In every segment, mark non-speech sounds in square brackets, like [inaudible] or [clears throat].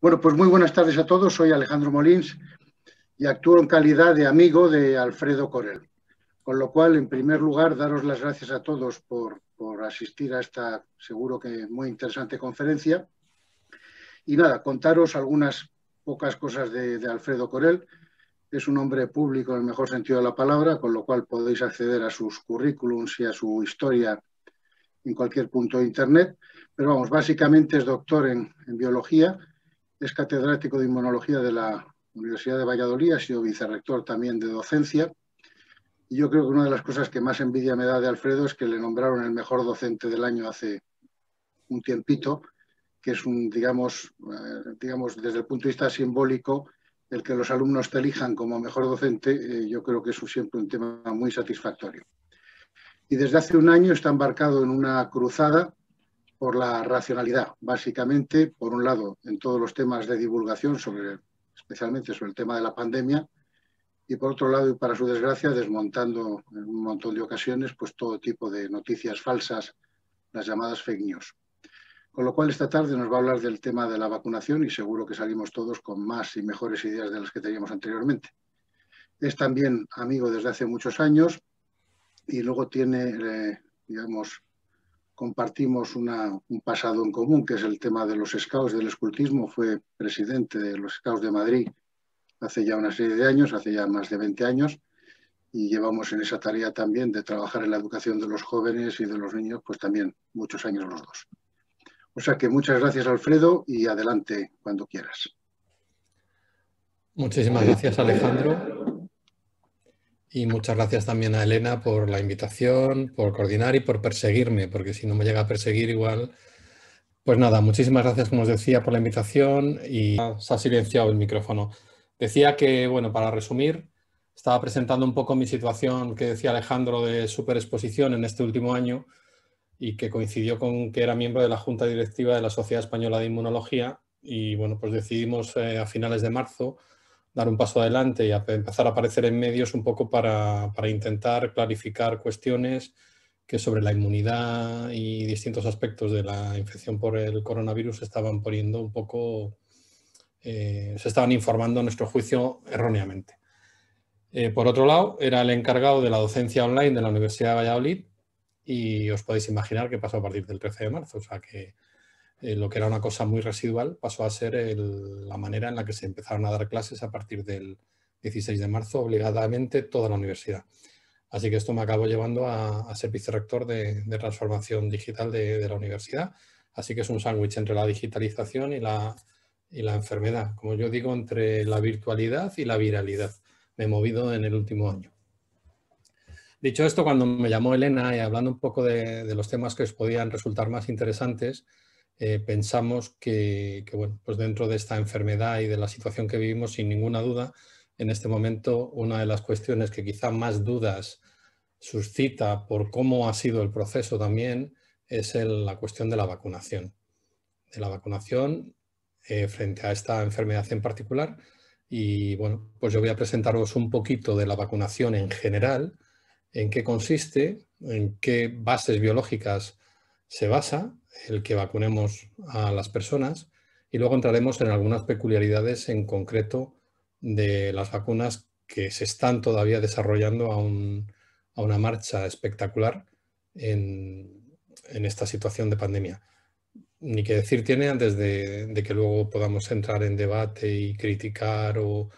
Bueno, pues muy buenas tardes a todos. Soy Alejandro Molins y actúo en calidad de amigo de Alfredo Corel. Con lo cual, en primer lugar, daros las gracias a todos por, asistir a esta, seguro que muy interesante conferencia. Y nada, contaros algunas pocas cosas de, Alfredo Corel. Es un hombre público en el mejor sentido de la palabra, con lo cual podéis acceder a sus currículums y a su historia en cualquier punto de Internet. Pero vamos, básicamente es doctor en, en biología, es catedrático de inmunología de la Universidad de Valladolid, ha sido vicerrector también de docencia. Y yo creo que una de las cosas que más envidia me da de Alfredo es que le nombraron el mejor docente del año hace un tiempito, que es un, digamos, eh, digamos desde el punto de vista simbólico, el que los alumnos te elijan como mejor docente, eh, yo creo que es siempre un tema muy satisfactorio. Y desde hace un año está embarcado en una cruzada por la racionalidad, básicamente, por un lado, en todos los temas de divulgación, sobre, especialmente sobre el tema de la pandemia, y por otro lado, y para su desgracia, desmontando en un montón de ocasiones pues, todo tipo de noticias falsas, las llamadas fake news. Con lo cual, esta tarde nos va a hablar del tema de la vacunación y seguro que salimos todos con más y mejores ideas de las que teníamos anteriormente. Es también amigo desde hace muchos años y luego tiene, eh, digamos, compartimos un pasado en común, que es el tema de los scouts del escultismo. Fue presidente de los scouts de Madrid hace ya una serie de años, hace ya más de 20 años, y llevamos en esa tarea también de trabajar en la educación de los jóvenes y de los niños, pues también muchos años los dos. O sea que muchas gracias, Alfredo, y adelante cuando quieras. Muchísimas gracias, Alejandro. Y muchas gracias también a Elena por la invitación, por coordinar y por perseguirme, porque si no me llega a perseguir igual... Pues nada, muchísimas gracias, como os decía, por la invitación y se ha silenciado el micrófono. Decía que, bueno, para resumir, estaba presentando un poco mi situación que decía Alejandro de superexposición en este último año y que coincidió con que era miembro de la Junta Directiva de la Sociedad Española de Inmunología y, bueno, pues decidimos eh, a finales de marzo dar un paso adelante y empezar a aparecer en medios un poco para, intentar clarificar cuestiones que sobre la inmunidad y distintos aspectos de la infección por el coronavirus estaban poniendo un poco, eh, se estaban informando nuestro juicio erróneamente. Eh, por otro lado, era el encargado de la docencia online de la Universidad de Valladolid y os podéis imaginar qué pasó a partir del 13 de marzo, o sea que eh, lo que era una cosa muy residual pasó a ser la manera en la que se empezaron a dar clases a partir del 16 de marzo obligadamente toda la universidad. Así que esto me acabó llevando a, ser vicerrector de, transformación digital de, la universidad. Así que es un sándwich entre la digitalización y la, enfermedad. Como yo digo, entre la virtualidad y la viralidad. Me he movido en el último año. Dicho esto, cuando me llamó Elena y hablando un poco de los temas que os podían resultar más interesantes, eh, pensamos que, bueno, pues dentro de esta enfermedad y de la situación que vivimos, sin ninguna duda, en este momento una de las cuestiones que quizá más dudas suscita por cómo ha sido el proceso también es la cuestión de la vacunación. De la vacunación eh, frente a esta enfermedad en particular. Y bueno, pues yo voy a presentaros un poquito de la vacunación en general, en qué consiste, en qué bases biológicas se basa, el que vacunemos a las personas y luego entraremos en algunas peculiaridades en concreto de las vacunas que se están todavía desarrollando a, una marcha espectacular en, esta situación de pandemia. Ni que decir tiene antes de, que luego podamos entrar en debate y criticar o,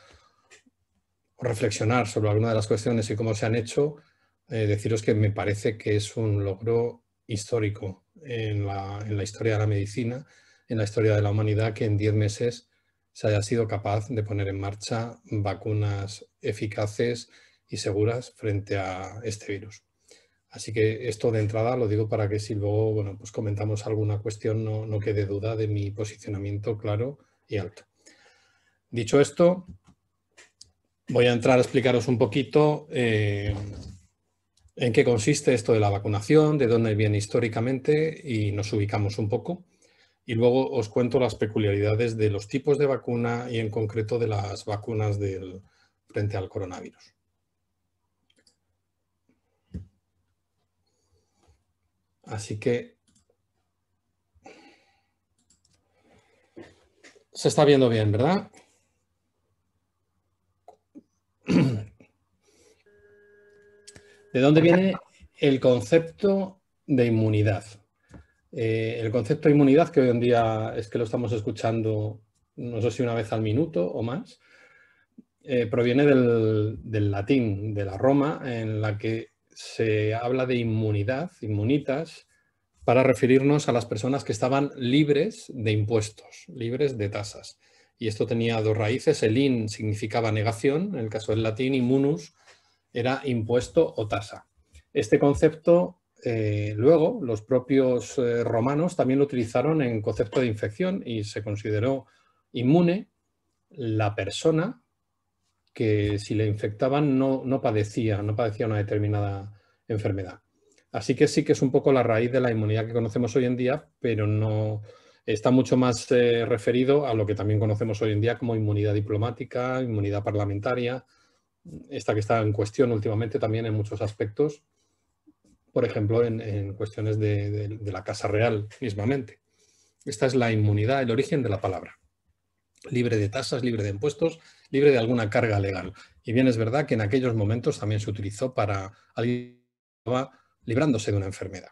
reflexionar sobre alguna de las cuestiones y cómo se han hecho, eh, deciros que me parece que es un logro histórico en la, historia de la medicina, en la historia de la humanidad, que en 10 meses se haya sido capaz de poner en marcha vacunas eficaces y seguras frente a este virus. Así que esto de entrada lo digo para que si luego bueno, pues comentamos alguna cuestión no, no quede duda de mi posicionamiento claro y alto. Dicho esto, voy a entrar a explicaros un poquito eh, en qué consiste esto de la vacunación, de dónde viene históricamente y nos ubicamos un poco. Y luego os cuento las peculiaridades de los tipos de vacuna y en concreto de las vacunas del, frente al coronavirus. Así que se está viendo bien, ¿verdad? [clears throat] ¿De dónde viene el concepto de inmunidad? Eh, el concepto de inmunidad, que hoy en día es que lo estamos escuchando, no sé si una vez al minuto o más, eh, proviene del, del, latín, de la Roma, en la que se habla de inmunidad, inmunitas, para referirnos a las personas que estaban libres de impuestos, libres de tasas. Y esto tenía dos raíces. El in significaba negación, en el caso del latín, immunus era impuesto o tasa. Este concepto eh, luego los propios eh, romanos también lo utilizaron en concepto de infección y se consideró inmune la persona que si le infectaban no, padecía, no padecía una determinada enfermedad. Así que sí que es un poco la raíz de la inmunidad que conocemos hoy en día, pero no está mucho más eh, referido a lo que también conocemos hoy en día como inmunidad diplomática, inmunidad parlamentaria, esta que está en cuestión últimamente también en muchos aspectos, por ejemplo, en, cuestiones de, de, la Casa Real mismamente. Esta es la inmunidad, el origen de la palabra. Libre de tasas, libre de impuestos, libre de alguna carga legal. Y bien es verdad que en aquellos momentos también se utilizó para alguien que estaba librándose de una enfermedad.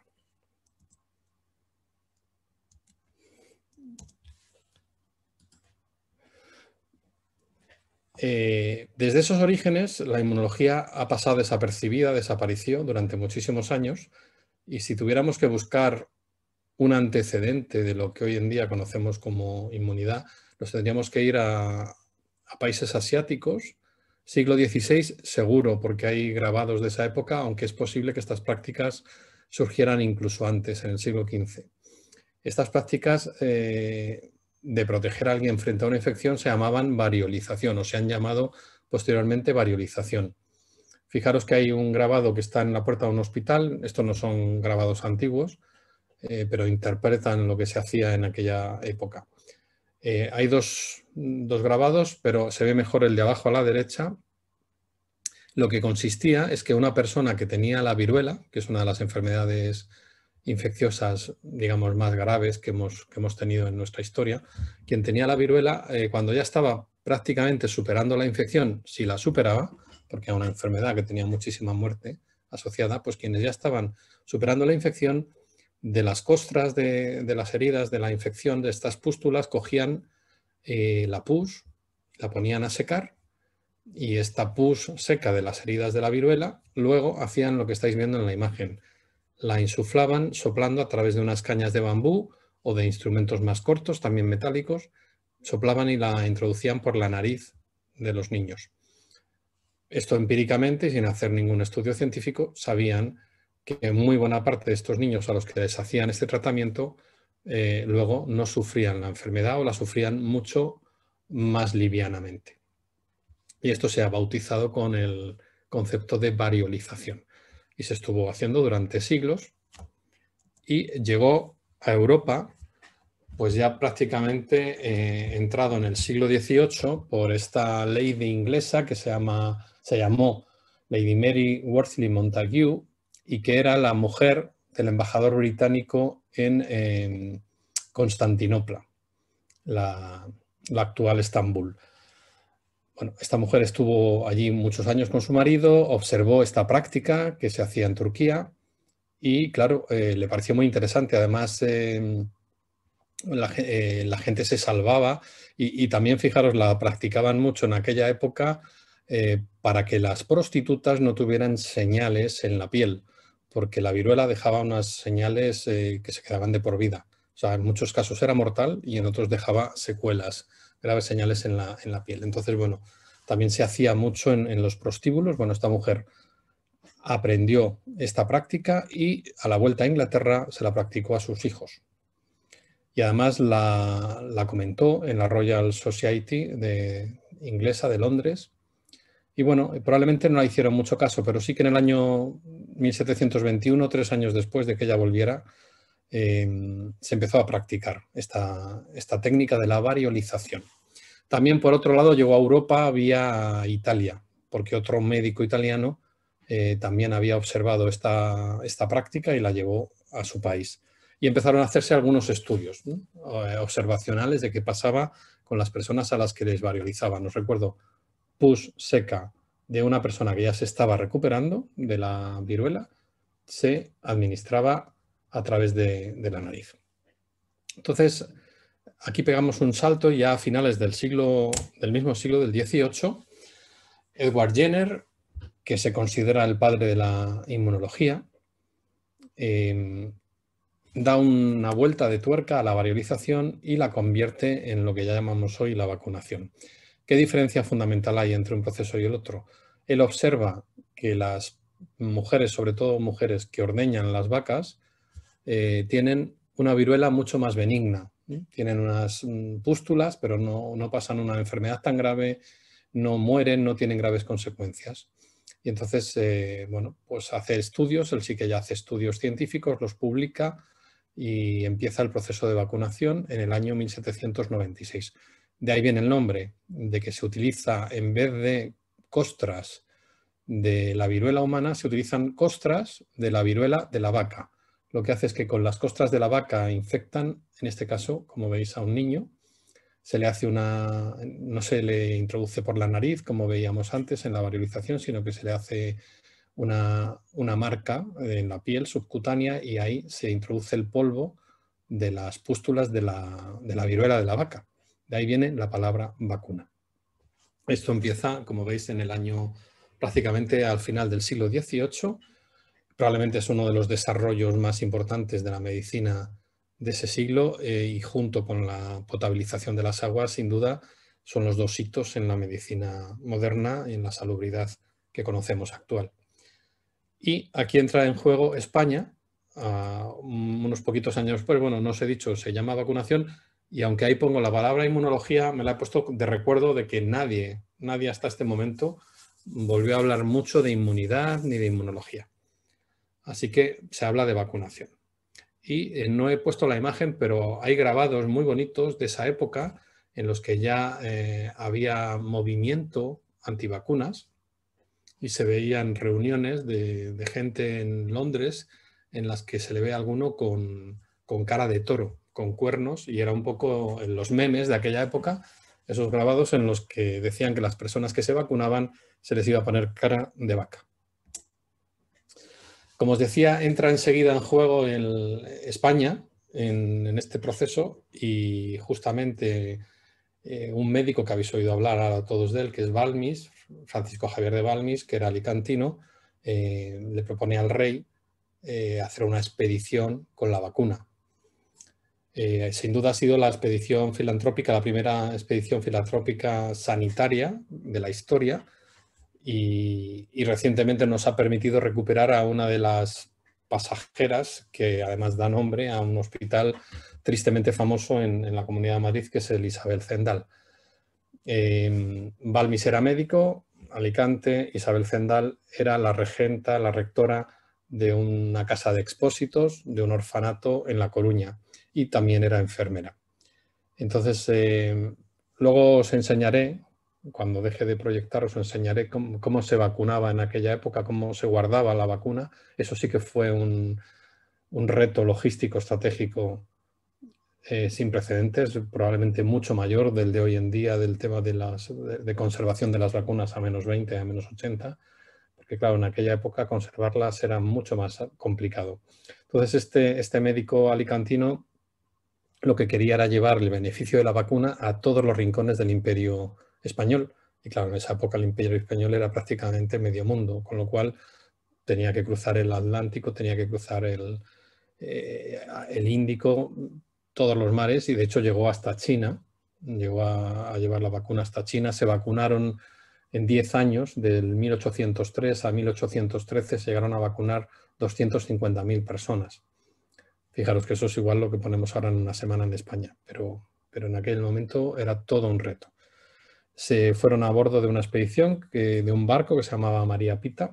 Eh, desde esos orígenes, la inmunología ha pasado desapercibida, desapareció durante muchísimos años, y si tuviéramos que buscar un antecedente de lo que hoy en día conocemos como inmunidad, nos tendríamos que ir a, países asiáticos, siglo XVI seguro, porque hay grabados de esa época, aunque es posible que estas prácticas surgieran incluso antes, en el siglo XV. Estas prácticas eh, de proteger a alguien frente a una infección se llamaban variolización o se han llamado posteriormente variolización. Fijaros que hay un grabado que está en la puerta de un hospital, estos no son grabados antiguos, eh, pero interpretan lo que se hacía en aquella época. Eh, hay dos, dos grabados, pero se ve mejor el de abajo a la derecha. Lo que consistía es que una persona que tenía la viruela, que es una de las enfermedades infecciosas, digamos, más graves que hemos, hemos tenido en nuestra historia. Quien tenía la viruela, eh, cuando ya estaba prácticamente superando la infección, si la superaba, porque era una enfermedad que tenía muchísima muerte asociada, pues quienes ya estaban superando la infección, de las costras de, las heridas, de la infección, de estas pústulas, cogían eh, la pus, la ponían a secar y esta pus seca de las heridas de la viruela, luego hacían lo que estáis viendo en la imagen, la insuflaban soplando a través de unas cañas de bambú o de instrumentos más cortos, también metálicos, soplaban y la introducían por la nariz de los niños. Esto empíricamente sin hacer ningún estudio científico, sabían que muy buena parte de estos niños a los que les hacían este tratamiento eh, luego no sufrían la enfermedad o la sufrían mucho más livianamente. Y esto se ha bautizado con el concepto de variolización y se estuvo haciendo durante siglos y llegó a Europa pues ya prácticamente eh, entrado en el siglo XVIII por esta lady inglesa que se, llama, se llamó Lady Mary Worsley Montagu y que era la mujer del embajador británico en Constantinopla, la actual Estambul. Bueno, esta mujer estuvo allí muchos años con su marido, observó esta práctica que se hacía en Turquía y, claro, eh, le pareció muy interesante. Además, em, eh, la, gente se salvaba y, y, también, fijaros, la practicaban mucho en aquella época eh, para que las prostitutas no tuvieran señales en la piel, porque la viruela dejaba unas señales que se quedaban de por vida. O sea, en muchos casos era mortal y en otros dejaba secuelas graves señales en la, piel. Entonces, bueno, también se hacía mucho en, los prostíbulos. Bueno, esta mujer aprendió esta práctica y a la vuelta a Inglaterra se la practicó a sus hijos. Y además la, comentó en la Royal Society de, inglesa de Londres. Y bueno, probablemente no la hicieron mucho caso, pero sí que en el año 1721, tres años después de que ella volviera, Em, se empezó a practicar esta, técnica de la variolización. También, por otro lado, llegó a Europa vía Italia, porque otro médico italiano eh, también había observado esta, práctica y la llevó a su país. Y empezaron a hacerse algunos estudios eh, observacionales de qué pasaba con las personas a las que les variolizaban. Os recuerdo, pus seca de una persona que ya se estaba recuperando de la viruela se administraba a través de, la nariz. Entonces, aquí pegamos un salto ya a finales del siglo, del mismo siglo del XVIII, Edward Jenner, que se considera el padre de la inmunología, em, da una vuelta de tuerca a la variolización y la convierte en lo que ya llamamos hoy la vacunación. ¿Qué diferencia fundamental hay entre un proceso y el otro? Él observa que las mujeres, sobre todo mujeres que ordeñan las vacas, eh, tienen una viruela mucho más benigna. ¿eh? Tienen unas mm, pústulas, pero no, pasan una enfermedad tan grave, no mueren, no tienen graves consecuencias. Y entonces, eh, bueno, pues hace estudios, él sí que ya hace estudios científicos, los publica y empieza el proceso de vacunación en el año 1796. De ahí viene el nombre, de que se utiliza en vez de costras de la viruela humana, se utilizan costras de la viruela de la vaca lo que hace es que con las costras de la vaca infectan, en este caso, como veis, a un niño. Se le hace una, no se le introduce por la nariz, como veíamos antes en la variolización, sino que se le hace una, una marca en la piel subcutánea y ahí se introduce el polvo de las pústulas de la, de la viruela de la vaca. De ahí viene la palabra vacuna. Esto empieza, como veis, en el año prácticamente al final del siglo XVIII probablemente es uno de los desarrollos más importantes de la medicina de ese siglo eh, y junto con la potabilización de las aguas, sin duda, son los dos hitos en la medicina moderna y en la salubridad que conocemos actual. Y aquí entra en juego España, a unos poquitos años después, pues bueno, no os he dicho, se llama vacunación y aunque ahí pongo la palabra inmunología, me la he puesto de recuerdo de que nadie, nadie hasta este momento volvió a hablar mucho de inmunidad ni de inmunología. Así que se habla de vacunación. Y eh, no he puesto la imagen, pero hay grabados muy bonitos de esa época en los que ya eh, había movimiento antivacunas y se veían reuniones de, gente en Londres en las que se le ve a alguno con, con cara de toro, con cuernos, y era un poco en los memes de aquella época, esos grabados en los que decían que las personas que se vacunaban se les iba a poner cara de vaca. Como os decía, entra enseguida en juego España en, este proceso y justamente eh, un médico que habéis oído hablar a todos de él, que es Balmis, Francisco Javier de Balmis, que era alicantino, eh, le propone al rey eh, hacer una expedición con la vacuna. sin duda ha sido la expedición filantrópica, la primera expedición filantrópica sanitaria de la historia y, recientemente nos ha permitido recuperar a una de las pasajeras que además da nombre a un hospital tristemente famoso en, la Comunidad de Madrid, que es el Isabel Zendal. Eh, em, Balmis era médico, Alicante, Isabel Zendal era la regenta, la rectora de una casa de expósitos, de un orfanato en La Coruña y también era enfermera. Entonces, em, luego os enseñaré cuando deje de proyectar os enseñaré cómo, se vacunaba en aquella época, cómo se guardaba la vacuna. Eso sí que fue un, reto logístico estratégico eh, sin precedentes, probablemente mucho mayor del de hoy en día, del tema de, las, de, conservación de las vacunas a menos 20, a menos 80, porque claro, en aquella época conservarlas era mucho más complicado. Entonces este, este médico alicantino lo que quería era llevar el beneficio de la vacuna a todos los rincones del imperio español. Y claro, en esa época el imperio español era prácticamente medio mundo, con lo cual tenía que cruzar el Atlántico, tenía que cruzar el, eh, el Índico, todos los mares, y de hecho llegó hasta China, llegó a, llevar la vacuna hasta China, se vacunaron en 10 años, del 1803 a 1813 se llegaron a vacunar 250.000 personas. Fijaros que eso es igual lo que ponemos ahora en una semana en España, pero, pero en aquel momento era todo un reto se fueron a bordo de una expedición de un barco que se llamaba María Pita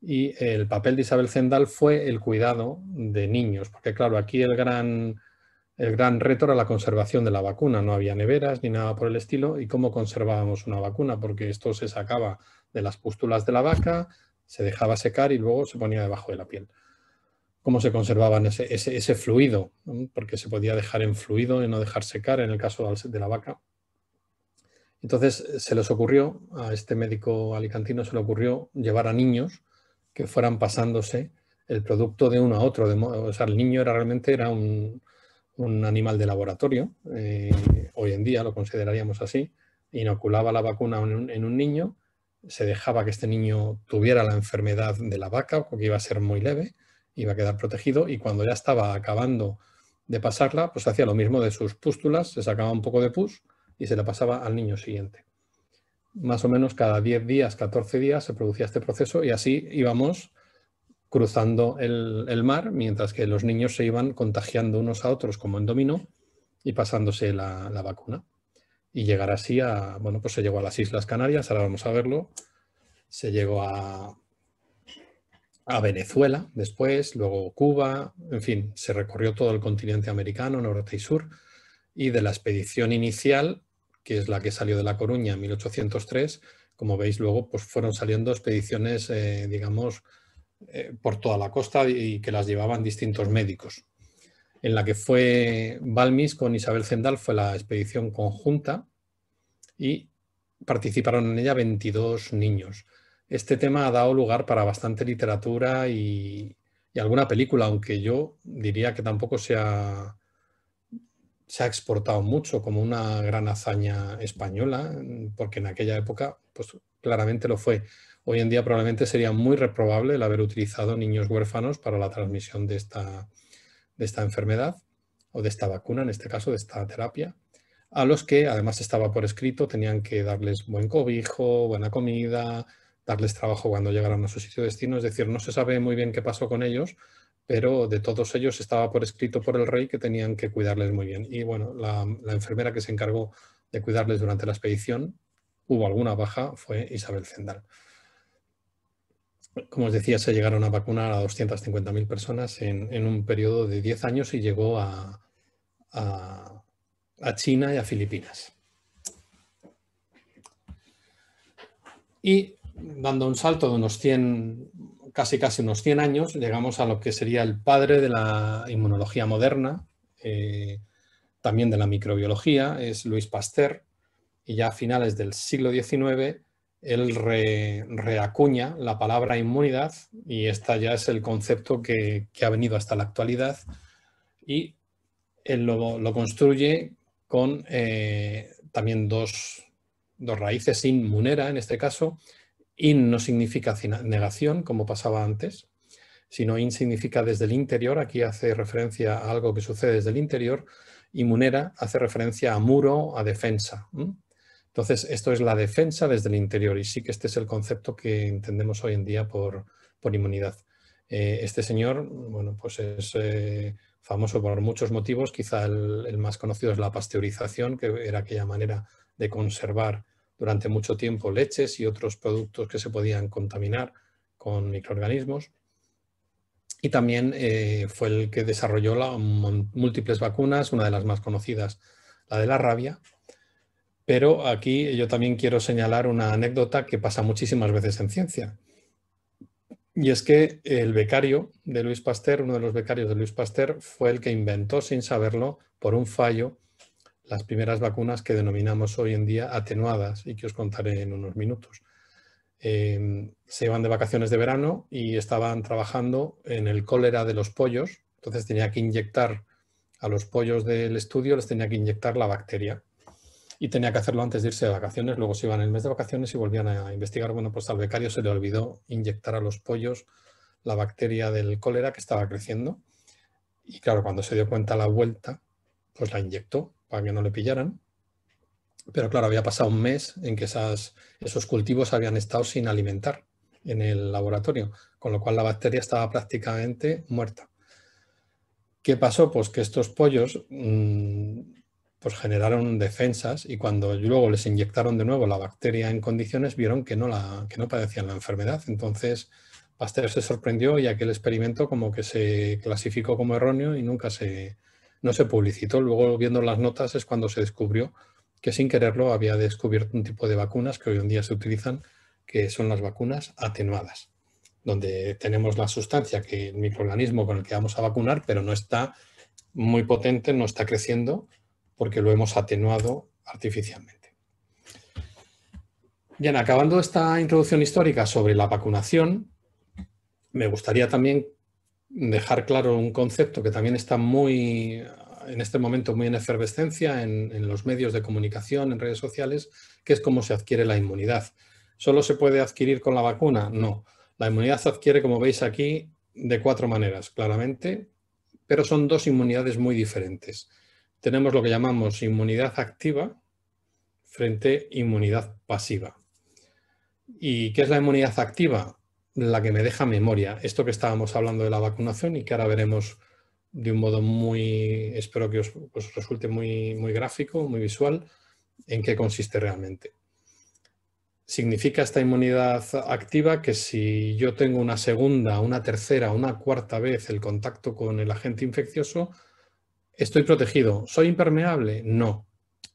y el papel de Isabel Zendal fue el cuidado de niños, porque claro, aquí el gran, el gran reto era la conservación de la vacuna, no había neveras ni nada por el estilo y cómo conservábamos una vacuna, porque esto se sacaba de las pústulas de la vaca, se dejaba secar y luego se ponía debajo de la piel. Cómo se conservaba ese, ese fluido, porque se podía dejar en fluido y no dejar secar en el caso de la vaca. Entonces se les ocurrió, a este médico alicantino se le ocurrió llevar a niños que fueran pasándose el producto de uno a otro. o sea, el niño era realmente era un, animal de laboratorio, eh, hoy en día lo consideraríamos así, inoculaba la vacuna en un, en un, niño, se dejaba que este niño tuviera la enfermedad de la vaca, porque iba a ser muy leve, iba a quedar protegido, y cuando ya estaba acabando de pasarla, pues hacía lo mismo de sus pústulas, se sacaba un poco de pus, y se la pasaba al niño siguiente. Más o menos cada 10 días, 14 días se producía este proceso y así íbamos cruzando el, mar, mientras que los niños se iban contagiando unos a otros como en dominó y pasándose la, vacuna. Y llegar así a, bueno, pues se llegó a las Islas Canarias, ahora vamos a verlo, se llegó a Venezuela después, luego Cuba, en fin, se recorrió todo el continente americano, norte y sur, y de la expedición inicial que es la que salió de La Coruña en 1803, como veis luego, pues fueron saliendo expediciones, eh, digamos, eh, por toda la costa y que las llevaban distintos médicos. En la que fue Balmis con Isabel Zendal fue la expedición conjunta y participaron en ella 22 niños. Este tema ha dado lugar para bastante literatura y, alguna película, aunque yo diría que tampoco sea se ha exportado mucho como una gran hazaña española, porque en aquella época pues, claramente lo fue. Hoy en día probablemente sería muy reprobable el haber utilizado niños huérfanos para la transmisión de esta, de esta enfermedad o de esta vacuna, en este caso de esta terapia, a los que además estaba por escrito, tenían que darles buen cobijo, buena comida, darles trabajo cuando llegaran a su sitio de destino, es decir, no se sabe muy bien qué pasó con ellos, pero de todos ellos estaba por escrito por el rey que tenían que cuidarles muy bien. Y bueno, la, enfermera que se encargó de cuidarles durante la expedición, hubo alguna baja, fue Isabel Zendal. Como os decía, se llegaron a vacunar a 250.000 personas en, un periodo de 10 años y llegó a, a, a China y a Filipinas. Y dando un salto de unos 100, casi casi unos 100 años, llegamos a lo que sería el padre de la inmunología moderna, eh, también de la microbiología, es Luis Pasteur, y ya a finales del siglo XIX él reacuña la palabra inmunidad y esta ya es el concepto que, ha venido hasta la actualidad y él lo, construye con eh, también dos, dos, raíces inmunera en este caso In no significa negación, como pasaba antes, sino in significa desde el interior, aquí hace referencia a algo que sucede desde el interior, y munera hace referencia a muro, a defensa. Entonces, esto es la defensa desde el interior, y sí que este es el concepto que entendemos hoy en día por, por inmunidad. Eh, este señor, bueno, pues es eh, famoso por muchos motivos, quizá el, más conocido es la pasteurización, que era aquella manera de conservar durante mucho tiempo leches y otros productos que se podían contaminar con microorganismos. Y también eh, fue el que desarrolló múltiples vacunas, una de las más conocidas, la de la rabia. Pero aquí yo también quiero señalar una anécdota que pasa muchísimas veces en ciencia. Y es que el becario de Luis Pasteur, uno de los becarios de Luis Pasteur, fue el que inventó sin saberlo, por un fallo, las primeras vacunas que denominamos hoy en día atenuadas y que os contaré en unos minutos. Em, se iban de vacaciones de verano y estaban trabajando en el cólera de los pollos, entonces tenía que inyectar a los pollos del estudio, les tenía que inyectar la bacteria y tenía que hacerlo antes de irse de vacaciones, luego se iban el mes de vacaciones y volvían a investigar, bueno, pues al becario se le olvidó inyectar a los pollos la bacteria del cólera que estaba creciendo y claro, cuando se dio cuenta la vuelta, pues la inyectó para que no le pillaran. Pero claro, había pasado un mes en que esos cultivos habían estado sin alimentar en el laboratorio, con lo cual la bacteria estaba prácticamente muerta. ¿Qué pasó? Pues que estos pollos mm, pues generaron defensas y cuando luego les inyectaron de nuevo la bacteria en condiciones vieron que no, la, que no padecían la enfermedad. Entonces Pasteur se sorprendió y aquel experimento como que se clasificó como erróneo y nunca se, no se publicitó. Luego, viendo las notas, es cuando se descubrió que sin quererlo había descubierto un tipo de vacunas que hoy en día se utilizan, que son las vacunas atenuadas, donde tenemos la sustancia que el microorganismo con el que vamos a vacunar, pero no está muy potente, no está creciendo, porque lo hemos atenuado artificialmente. Bien, acabando esta introducción histórica sobre la vacunación, me gustaría también dejar claro un concepto que también está muy, en este momento, muy en efervescencia en, los medios de comunicación, en redes sociales, que es cómo se adquiere la inmunidad. ¿Solo se puede adquirir con la vacuna? No. La inmunidad se adquiere, como veis aquí, de cuatro maneras, claramente, pero son dos inmunidades muy diferentes. Tenemos lo que llamamos inmunidad activa frente a inmunidad pasiva. ¿Y qué es la inmunidad activa? la que me deja memoria. Esto que estábamos hablando de la vacunación y que ahora veremos de un modo muy, espero que os, resulte muy, muy gráfico, muy visual, en qué consiste realmente. Significa esta inmunidad activa que si yo tengo una segunda, una tercera, una cuarta vez el contacto con el agente infeccioso, estoy protegido. ¿Soy impermeable? No,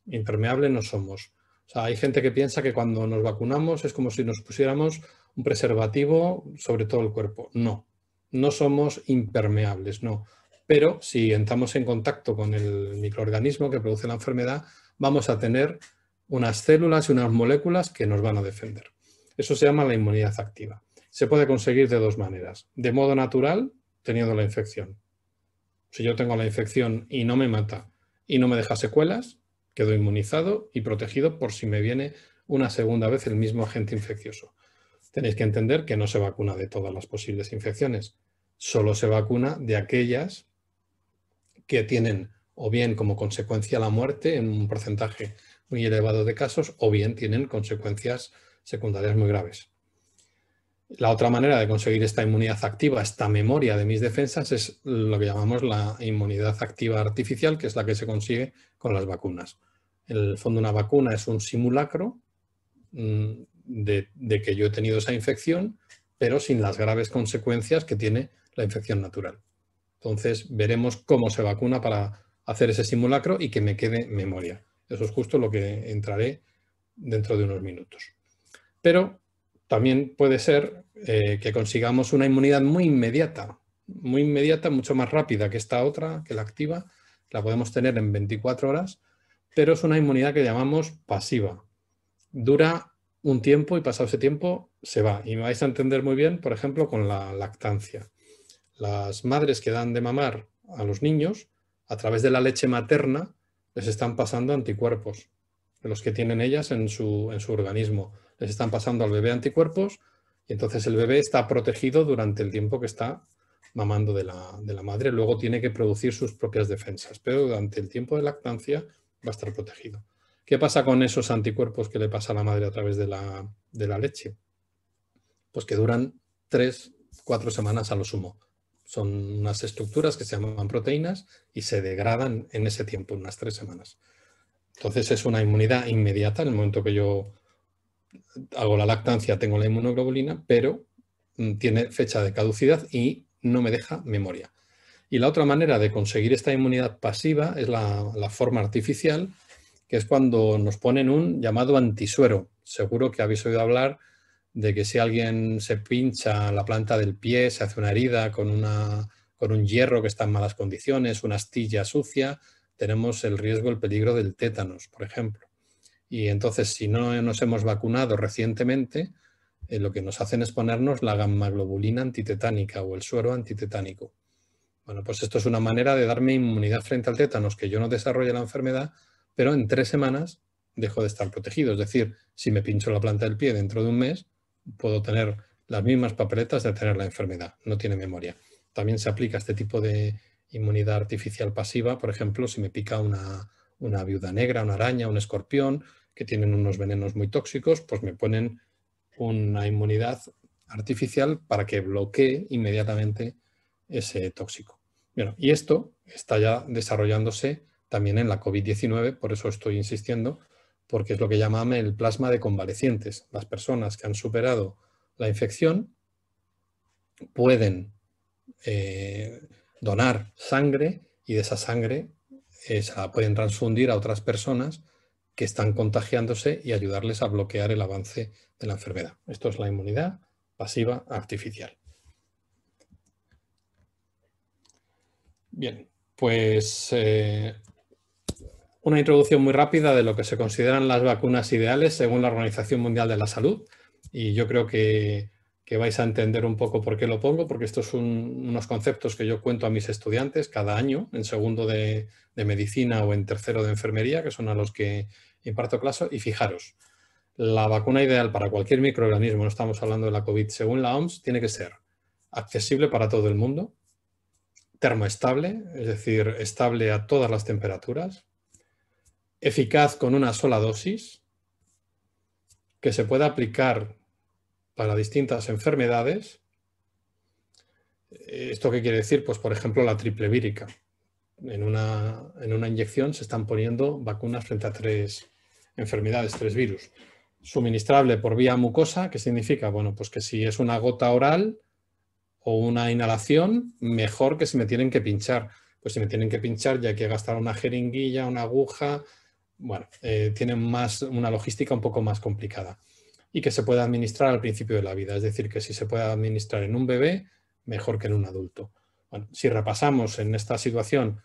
impermeable no somos. hay gente que piensa que cuando nos vacunamos es como si nos pusiéramos un preservativo sobre todo el cuerpo. No, no somos impermeables, no. Pero si entramos en contacto con el microorganismo que produce la enfermedad, vamos a tener unas células y unas moléculas que nos van a defender. Eso se llama la inmunidad activa. Se puede conseguir de dos maneras. De modo natural, teniendo la infección. Si yo tengo la infección y no me mata y no me deja secuelas, quedo inmunizado y protegido por si me viene una segunda vez el mismo agente infeccioso tenéis que entender que no se vacuna de todas las posibles infecciones, solo se vacuna de aquellas que tienen o bien como consecuencia la muerte en un porcentaje muy elevado de casos o bien tienen consecuencias secundarias muy graves. La otra manera de conseguir esta inmunidad activa, esta memoria de mis defensas, es lo que llamamos la inmunidad activa artificial, que es la que se consigue con las vacunas. En el fondo, una vacuna es un simulacro mm, de, que yo he tenido esa infección, pero sin las graves consecuencias que tiene la infección natural. Entonces veremos cómo se vacuna para hacer ese simulacro y que me quede memoria. Eso es justo lo que entraré dentro de unos minutos. Pero también puede ser eh, que consigamos una inmunidad muy inmediata, muy inmediata, mucho más rápida que esta otra, que la activa, la podemos tener en 24 horas, pero es una inmunidad que llamamos pasiva. Dura un tiempo y pasado ese tiempo se va. Y me vais a entender muy bien, por ejemplo, con la lactancia. Las madres que dan de mamar a los niños, a través de la leche materna, les están pasando anticuerpos, los que tienen ellas en su, en su organismo. Les están pasando al bebé anticuerpos y entonces el bebé está protegido durante el tiempo que está mamando de la, de la madre. Luego tiene que producir sus propias defensas, pero durante el tiempo de lactancia va a estar protegido. ¿Qué pasa con esos anticuerpos que le pasa a la madre a través de la, leche? Pues que duran tres, cuatro semanas a lo sumo. Son unas estructuras que se llaman proteínas y se degradan en ese tiempo, unas tres semanas. Entonces es una inmunidad inmediata en el momento que yo hago la lactancia, tengo la inmunoglobulina, pero mm, tiene fecha de caducidad y no me deja memoria. Y la otra manera de conseguir esta inmunidad pasiva es la, la forma artificial que es cuando nos ponen un llamado antisuero. Seguro que habéis oído hablar de que si alguien se pincha la planta del pie, se hace una herida con, un hierro que está en malas condiciones, una astilla sucia, tenemos el riesgo, el peligro del tétanos, por ejemplo. Y entonces, si no nos hemos vacunado recientemente, eh, lo que nos hacen es ponernos la gammaglobulina antitetánica o el suero antitetánico. Bueno, pues esto es una manera de darme inmunidad frente al tétanos, que yo no desarrolle la enfermedad, pero en tres semanas dejo de estar protegido. Es decir, si me pincho la planta del pie dentro de un mes, puedo tener las mismas papeletas de tener la enfermedad, no tiene memoria. También se aplica este tipo de inmunidad artificial pasiva, por ejemplo, si me pica una, viuda negra, una araña, un escorpión, que tienen unos venenos muy tóxicos, pues me ponen una inmunidad artificial para que bloquee inmediatamente ese tóxico. Bueno, y esto está ya desarrollándose también en la COVID-19, por eso estoy insistiendo, porque es lo que llamamos el plasma de convalecientes. Las personas que han superado la infección pueden eh, donar sangre y de esa sangre pueden transfundir a otras personas que están contagiándose y ayudarles a bloquear el avance de la enfermedad. Esto es la inmunidad pasiva artificial. Bien, pues eh, una introducción muy rápida de lo que se consideran las vacunas ideales según la Organización Mundial de la Salud. Y yo creo que, vais a entender un poco por qué lo pongo, porque estos son unos conceptos que yo cuento a mis estudiantes cada año, en segundo de, medicina o en tercero de enfermería, que son a los que imparto clase. Y fijaros, la vacuna ideal para cualquier microorganismo, no estamos hablando de la COVID, según la OMS, tiene que ser accesible para todo el mundo, termoestable, es decir, estable a todas las temperaturas, eficaz con una sola dosis, que se pueda aplicar para distintas enfermedades. ¿Esto qué quiere decir? Pues, por ejemplo, la triple vírica. En una, inyección se están poniendo vacunas frente a tres enfermedades, tres virus. Suministrable por vía mucosa, ¿qué significa? Bueno, pues que si es una gota oral o una inhalación, mejor que si me tienen que pinchar. Pues si me tienen que pinchar, ya hay que gastar una jeringuilla, una aguja, bueno, eh, tienen más, una logística un poco más complicada y que se puede administrar al principio de la vida. Es decir, que si se puede administrar en un bebé, mejor que en un adulto. si repasamos en esta situación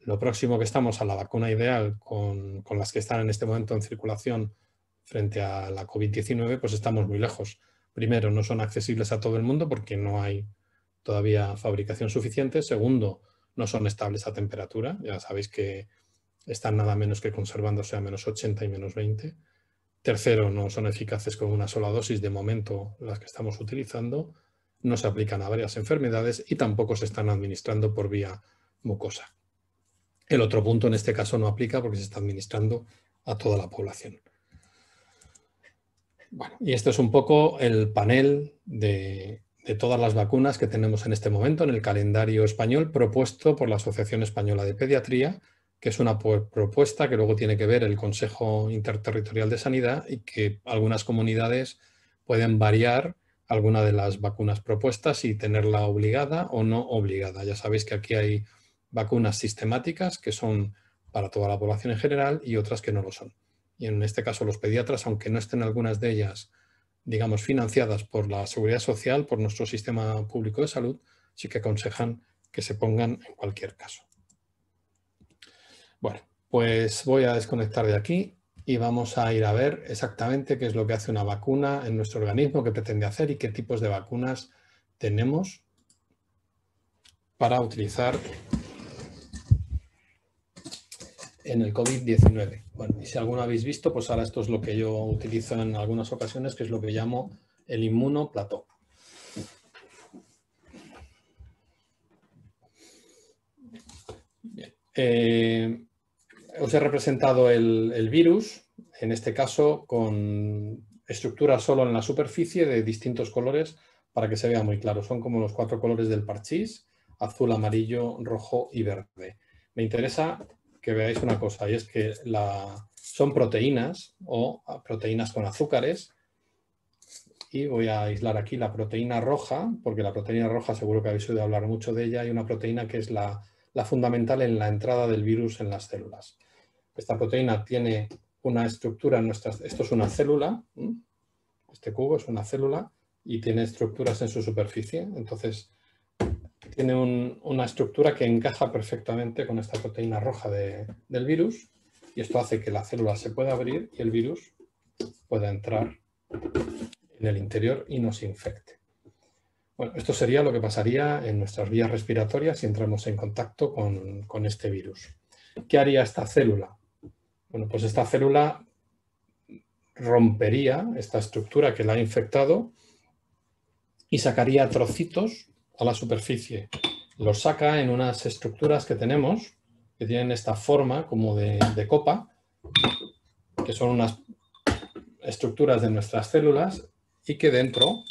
lo próximo que estamos a la vacuna ideal con, con las que están en este momento en circulación frente a la COVID-19, pues estamos muy lejos. Primero, no son accesibles a todo el mundo porque no hay todavía fabricación suficiente. Segundo, no son estables a temperatura. Ya sabéis que están nada menos que conservándose a menos 80 y menos 20. Tercero, no son eficaces con una sola dosis de momento las que estamos utilizando. No se aplican a varias enfermedades y tampoco se están administrando por vía mucosa. El otro punto en este caso no aplica porque se está administrando a toda la población. Bueno, y esto es un poco el panel de, de, todas las vacunas que tenemos en este momento en el calendario español propuesto por la Asociación Española de Pediatría que es una propuesta que luego tiene que ver el Consejo Interterritorial de Sanidad y que algunas comunidades pueden variar alguna de las vacunas propuestas y tenerla obligada o no obligada. Ya sabéis que aquí hay vacunas sistemáticas que son para toda la población en general y otras que no lo son. Y en este caso los pediatras, aunque no estén algunas de ellas, digamos, financiadas por la seguridad social, por nuestro sistema público de salud, sí que aconsejan que se pongan en cualquier caso. Pues voy a desconectar de aquí y vamos a ir a ver exactamente qué es lo que hace una vacuna en nuestro organismo, qué pretende hacer y qué tipos de vacunas tenemos para utilizar en el COVID-19. Bueno, y si alguno habéis visto, pues ahora esto es lo que yo utilizo en algunas ocasiones, que es lo que llamo el inmunoplató. Bien. Eh, os he representado el, virus, en este caso con estructura solo en la superficie de distintos colores para que se vea muy claro. Son como los cuatro colores del parchís, azul, amarillo, rojo y verde. Me interesa que veáis una cosa y es que son proteínas o proteínas con azúcares y voy a aislar aquí la proteína roja, porque la proteína roja seguro que habéis oído hablar mucho de ella y una proteína que es la fundamental en la entrada del virus en las células. Esta proteína tiene una estructura, en esto es una célula, este cubo es una célula y tiene estructuras en su superficie, entonces tiene una estructura que encaja perfectamente con esta proteína roja del virus y esto hace que la célula se pueda abrir y el virus pueda entrar en el interior y nos infecte. Bueno, esto sería lo que pasaría en nuestras vías respiratorias si entramos en contacto con este virus. ¿Qué haría esta célula? Bueno, pues esta célula rompería esta estructura que la ha infectado y sacaría trocitos a la superficie. Los saca en unas estructuras que tenemos, que tienen esta forma como de, copa, que son unas estructuras de nuestras células y que dentro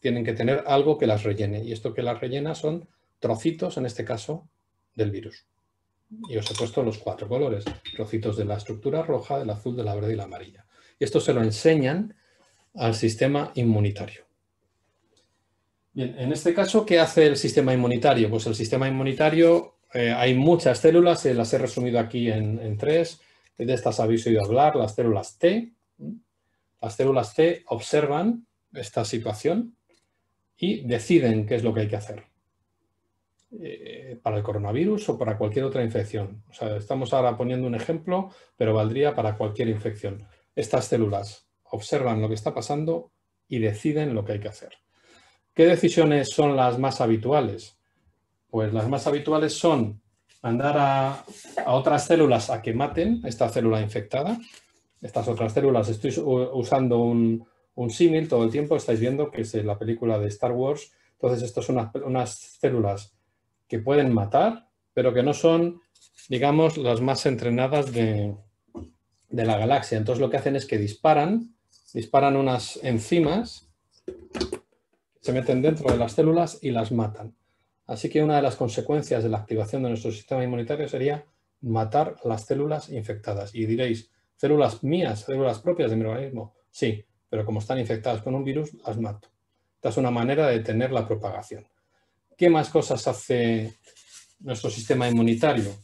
tienen que tener algo que las rellene. Y esto que las rellena son trocitos, en este caso, del virus y os he puesto los cuatro colores, trocitos de la estructura roja, del azul, de la verde y la amarilla. Y esto se lo enseñan al sistema inmunitario. Bien, en este caso, ¿qué hace el sistema inmunitario? Pues el sistema inmunitario, eh, hay muchas células, eh, las he resumido aquí en, en tres, de estas habéis oído hablar, las células T. Las células T observan esta situación y deciden qué es lo que hay que hacer. Eh, para el coronavirus o para cualquier otra infección. estamos ahora poniendo un ejemplo, pero valdría para cualquier infección. Estas células observan lo que está pasando y deciden lo que hay que hacer. ¿Qué decisiones son las más habituales? Pues las más habituales son mandar a, otras células a que maten esta célula infectada. Estas otras células, estoy usando un, símil todo el tiempo, estáis viendo que es la película de Star Wars. Entonces, estas son unas células que pueden matar, pero que no son, digamos, las más entrenadas de, la galaxia. Entonces lo que hacen es que disparan, disparan unas enzimas, se meten dentro de las células y las matan. Así que una de las consecuencias de la activación de nuestro sistema inmunitario sería matar las células infectadas. Y diréis, células mías, células propias de mi organismo. Sí, pero como están infectadas con un virus, las mato. Esta es una manera de detener la propagación. ¿Qué más cosas hace nuestro sistema inmunitario?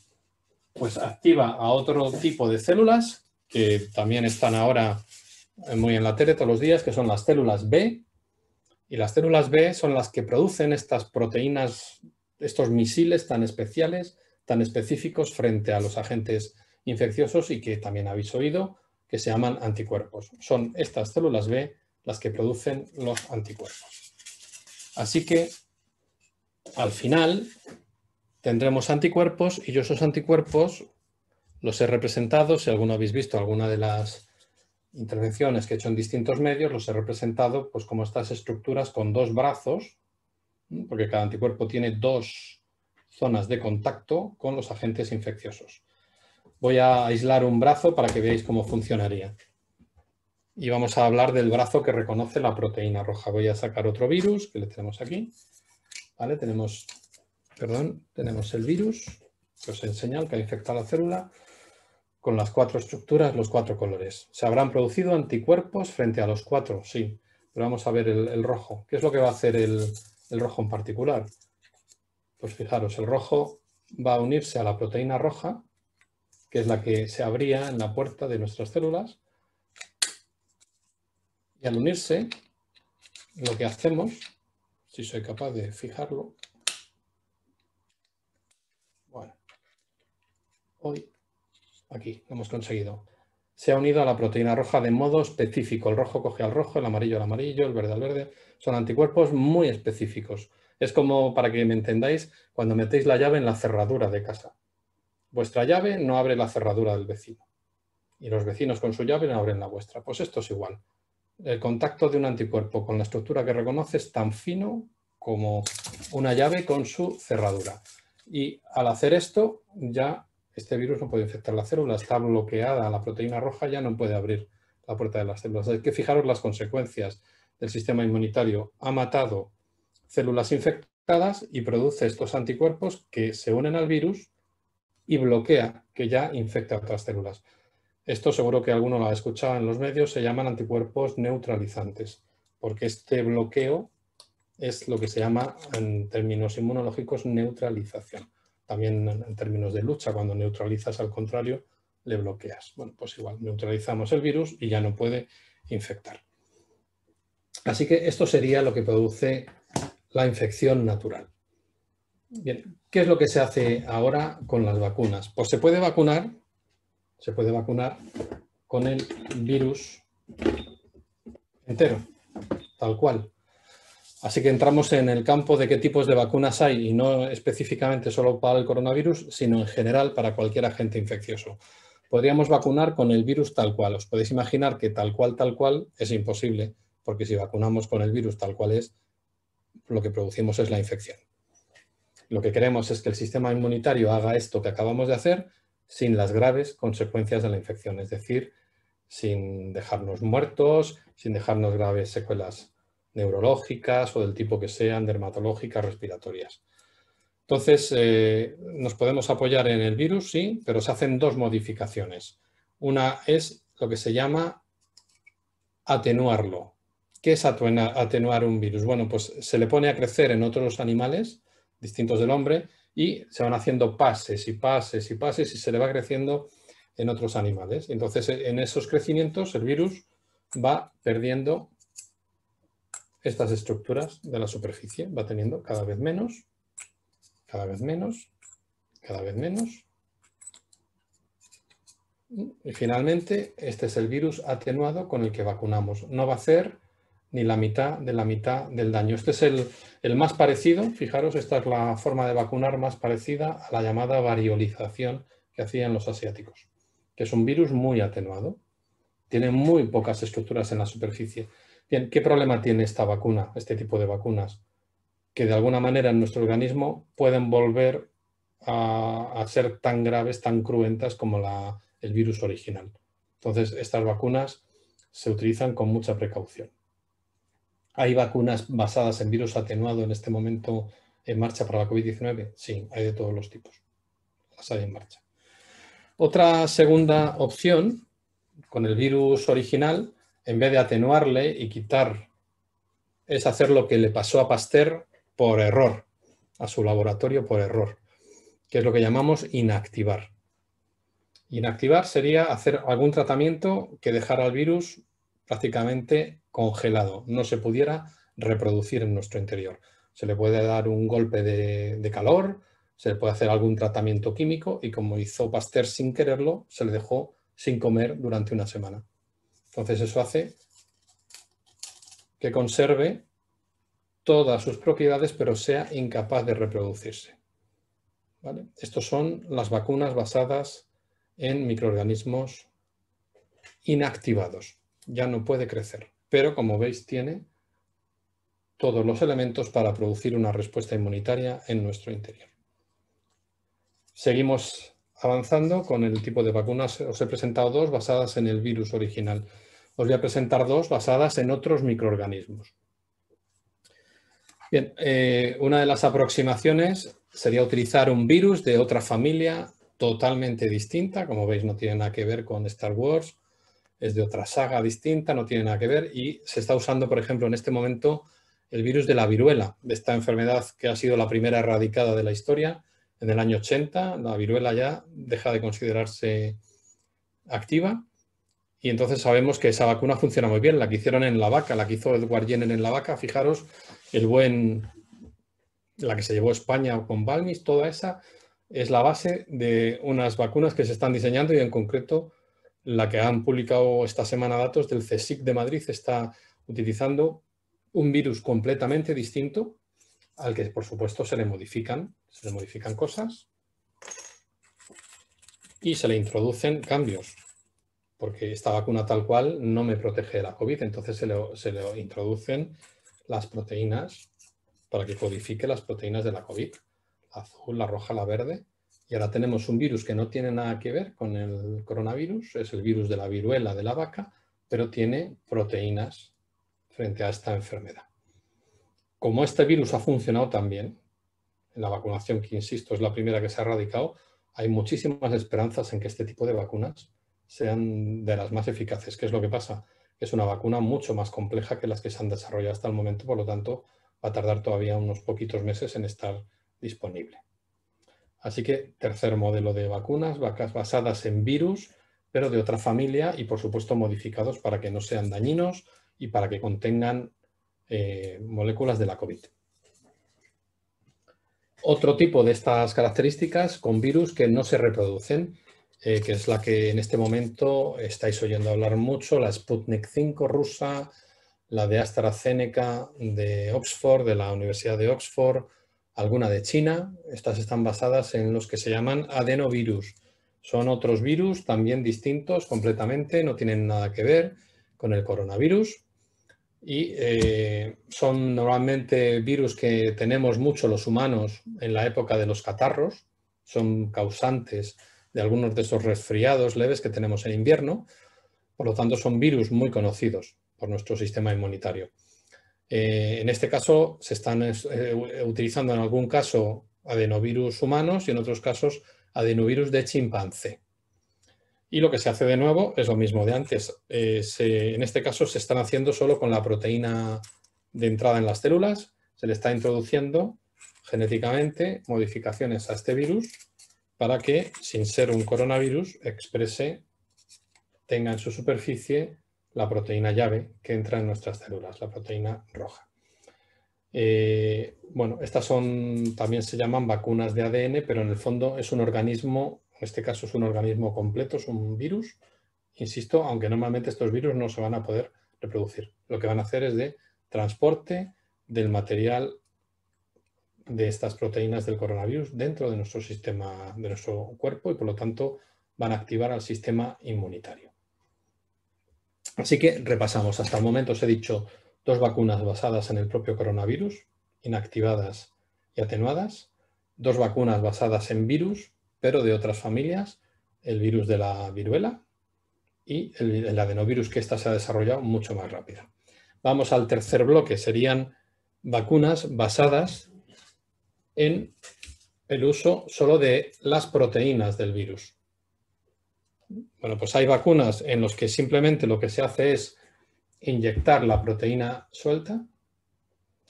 Pues activa a otro tipo de células que también están ahora muy en la tele todos los días, que son las células B. Y las células B son las que producen estas proteínas, estos misiles tan especiales, tan específicos frente a los agentes infecciosos y que también habéis oído, que se llaman anticuerpos. Son estas células B las que producen los anticuerpos. Así que al final tendremos anticuerpos y yo esos anticuerpos los he representado, si alguno habéis visto alguna de las intervenciones que he hecho en distintos medios, los he representado pues, como estas estructuras con dos brazos, porque cada anticuerpo tiene dos zonas de contacto con los agentes infecciosos. Voy a aislar un brazo para que veáis cómo funcionaría. Y vamos a hablar del brazo que reconoce la proteína roja. Voy a sacar otro virus que le tenemos aquí. Tenemos, perdón, tenemos el virus, que os enseña que ha infectado la célula, con las cuatro estructuras, los cuatro colores. Se habrán producido anticuerpos frente a los cuatro, sí, pero vamos a ver el, rojo. ¿Qué es lo que va a hacer el rojo en particular? Pues fijaros, el rojo va a unirse a la proteína roja, que es la que se abría en la puerta de nuestras células. Y al unirse, lo que hacemos si soy capaz de fijarlo. Bueno, hoy aquí lo hemos conseguido. Se ha unido a la proteína roja de modo específico. El rojo coge al rojo, el amarillo al amarillo, el verde al verde. Son anticuerpos muy específicos. Es como, para que me entendáis, cuando metéis la llave en la cerradura de casa. Vuestra llave no abre la cerradura del vecino. Y los vecinos con su llave no abren la vuestra. Pues esto es igual el contacto de un anticuerpo con la estructura que reconoce es tan fino como una llave con su cerradura. Y al hacer esto, ya este virus no puede infectar la célula, está bloqueada la proteína roja, ya no puede abrir la puerta de las células. Hay que fijaros las consecuencias del sistema inmunitario. Ha matado células infectadas y produce estos anticuerpos que se unen al virus y bloquea que ya infecta a otras células. Esto seguro que alguno lo ha escuchado en los medios, se llaman anticuerpos neutralizantes, porque este bloqueo es lo que se llama en términos inmunológicos neutralización. También en términos de lucha, cuando neutralizas al contrario, le bloqueas. Bueno, pues igual, neutralizamos el virus y ya no puede infectar. Así que esto sería lo que produce la infección natural. Bien, ¿qué es lo que se hace ahora con las vacunas? Pues se puede vacunar se puede vacunar con el virus entero, tal cual. Así que entramos en el campo de qué tipos de vacunas hay y no específicamente solo para el coronavirus, sino en general para cualquier agente infeccioso. Podríamos vacunar con el virus tal cual. Os podéis imaginar que tal cual, tal cual es imposible, porque si vacunamos con el virus tal cual es, lo que producimos es la infección. Lo que queremos es que el sistema inmunitario haga esto que acabamos de hacer, sin las graves consecuencias de la infección, es decir, sin dejarnos muertos, sin dejarnos graves secuelas neurológicas o del tipo que sean, dermatológicas, respiratorias. Entonces, eh, nos podemos apoyar en el virus, sí, pero se hacen dos modificaciones. Una es lo que se llama atenuarlo. ¿Qué es atenuar un virus? Bueno, pues se le pone a crecer en otros animales distintos del hombre y se van haciendo pases y pases y pases y se le va creciendo en otros animales. Entonces, en esos crecimientos, el virus va perdiendo estas estructuras de la superficie, va teniendo cada vez menos, cada vez menos, cada vez menos. Y finalmente, este es el virus atenuado con el que vacunamos. No va a hacer ni la mitad de la mitad del daño. Este es el, más parecido, fijaros, esta es la forma de vacunar más parecida a la llamada variolización que hacían los asiáticos, que es un virus muy atenuado, tiene muy pocas estructuras en la superficie. Bien, ¿qué problema tiene esta vacuna, este tipo de vacunas? Que de alguna manera en nuestro organismo pueden volver a, ser tan graves, tan cruentas como el virus original. Entonces, estas vacunas se utilizan con mucha precaución. ¿Hay vacunas basadas en virus atenuado en este momento en marcha para la COVID-19? Sí, hay de todos los tipos. Las hay en marcha. Otra segunda opción, con el virus original, en vez de atenuarle y quitar, es hacer lo que le pasó a Pasteur por error, a su laboratorio por error, que es lo que llamamos inactivar. Inactivar sería hacer algún tratamiento que dejara al virus prácticamente congelado, no se pudiera reproducir en nuestro interior. Se le puede dar un golpe de, calor, se le puede hacer algún tratamiento químico y como hizo Pasteur sin quererlo, se le dejó sin comer durante una semana. Entonces eso hace que conserve todas sus propiedades pero sea incapaz de reproducirse. Estas Estos son las vacunas basadas en microorganismos inactivados. Ya no puede crecer pero como veis tiene todos los elementos para producir una respuesta inmunitaria en nuestro interior. Seguimos avanzando con el tipo de vacunas. Os he presentado dos basadas en el virus original. Os voy a presentar dos basadas en otros microorganismos. Bien, eh, una de las aproximaciones sería utilizar un virus de otra familia totalmente distinta. Como veis, no tiene nada que ver con Star Wars, es de otra saga distinta, no tiene nada que ver y se está usando, por ejemplo, en este momento el virus de la viruela, de esta enfermedad que ha sido la primera erradicada de la historia en el año 80, la viruela ya deja de considerarse activa y entonces sabemos que esa vacuna funciona muy bien, la que hicieron en la vaca, la que hizo Edward Jenner en la vaca, fijaros, el buen, la que se llevó a España con Balmis, toda esa es la base de unas vacunas que se están diseñando y en concreto la que han publicado esta semana datos del CSIC de Madrid, está utilizando un virus completamente distinto al que, por supuesto, se le modifican, se le modifican cosas y se le introducen cambios, porque esta vacuna tal cual no me protege de la COVID, entonces se le, se le introducen las proteínas para que codifique las proteínas de la COVID, la azul, la roja, la verde, y ahora tenemos un virus que no tiene nada que ver con el coronavirus, es el virus de la viruela de la vaca, pero tiene proteínas frente a esta enfermedad. Como este virus ha funcionado también, en la vacunación que insisto es la primera que se ha erradicado, hay muchísimas esperanzas en que este tipo de vacunas sean de las más eficaces. ¿Qué es lo que pasa? Es una vacuna mucho más compleja que las que se han desarrollado hasta el momento, por lo tanto va a tardar todavía unos poquitos meses en estar disponible. Así que tercer modelo de vacunas, vacas basadas en virus, pero de otra familia y por supuesto modificados para que no sean dañinos y para que contengan eh, moléculas de la COVID. Otro tipo de estas características con virus que no se reproducen, eh, que es la que en este momento estáis oyendo hablar mucho, la Sputnik 5 rusa, la de AstraZeneca de Oxford, de la Universidad de Oxford, alguna de China. Estas están basadas en los que se llaman adenovirus. Son otros virus también distintos completamente, no tienen nada que ver con el coronavirus. Y eh, son normalmente virus que tenemos mucho los humanos en la época de los catarros. Son causantes de algunos de esos resfriados leves que tenemos en invierno. Por lo tanto, son virus muy conocidos por nuestro sistema inmunitario. Eh, en este caso se están eh, eh, utilizando en algún caso adenovirus humanos y en otros casos adenovirus de chimpancé. Y lo que se hace de nuevo es lo mismo de antes. en este caso se están haciendo solo con la proteína de entrada en las células, se le está introduciendo genéticamente modificaciones a este virus para que, sin ser un coronavirus, exprese, tenga en su superficie la proteína llave que entra en nuestras células, la proteína roja. Eh, bueno, estas son, también se llaman vacunas de ADN, pero en el fondo es un organismo, en este caso es un organismo completo, es un virus, insisto, aunque normalmente estos virus no se van a poder reproducir. Lo que van a hacer es de transporte del material de estas proteínas del coronavirus dentro de nuestro sistema, de nuestro cuerpo y por lo tanto van a activar al sistema inmunitario. Así que repasamos. Hasta el momento os he dicho dos vacunas basadas en el propio coronavirus, inactivadas y atenuadas, dos vacunas basadas en virus, pero de otras familias, el virus de la viruela y el, adenovirus que esta se ha desarrollado mucho más rápido. Vamos al tercer bloque, serían vacunas basadas en el uso solo de las proteínas del virus. Bueno, pues hay vacunas en las que simplemente lo que se hace es inyectar la proteína suelta,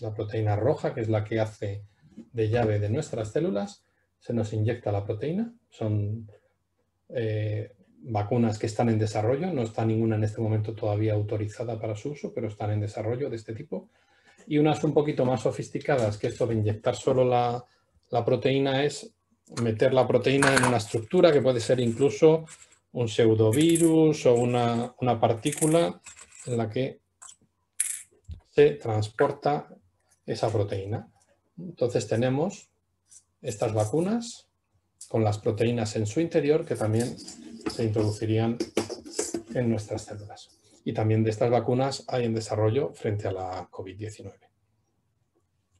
la proteína roja, que es la que hace de llave de nuestras células, se nos inyecta la proteína. Son eh, vacunas que están en desarrollo, no está ninguna en este momento todavía autorizada para su uso, pero están en desarrollo de este tipo. Y unas un poquito más sofisticadas, que esto de inyectar solo la proteína es meter la proteína en una estructura que puede ser incluso un pseudovirus o una, partícula en la que se transporta esa proteína. Entonces tenemos estas vacunas con las proteínas en su interior que también se introducirían en nuestras células. Y también de estas vacunas hay en desarrollo frente a la COVID-19.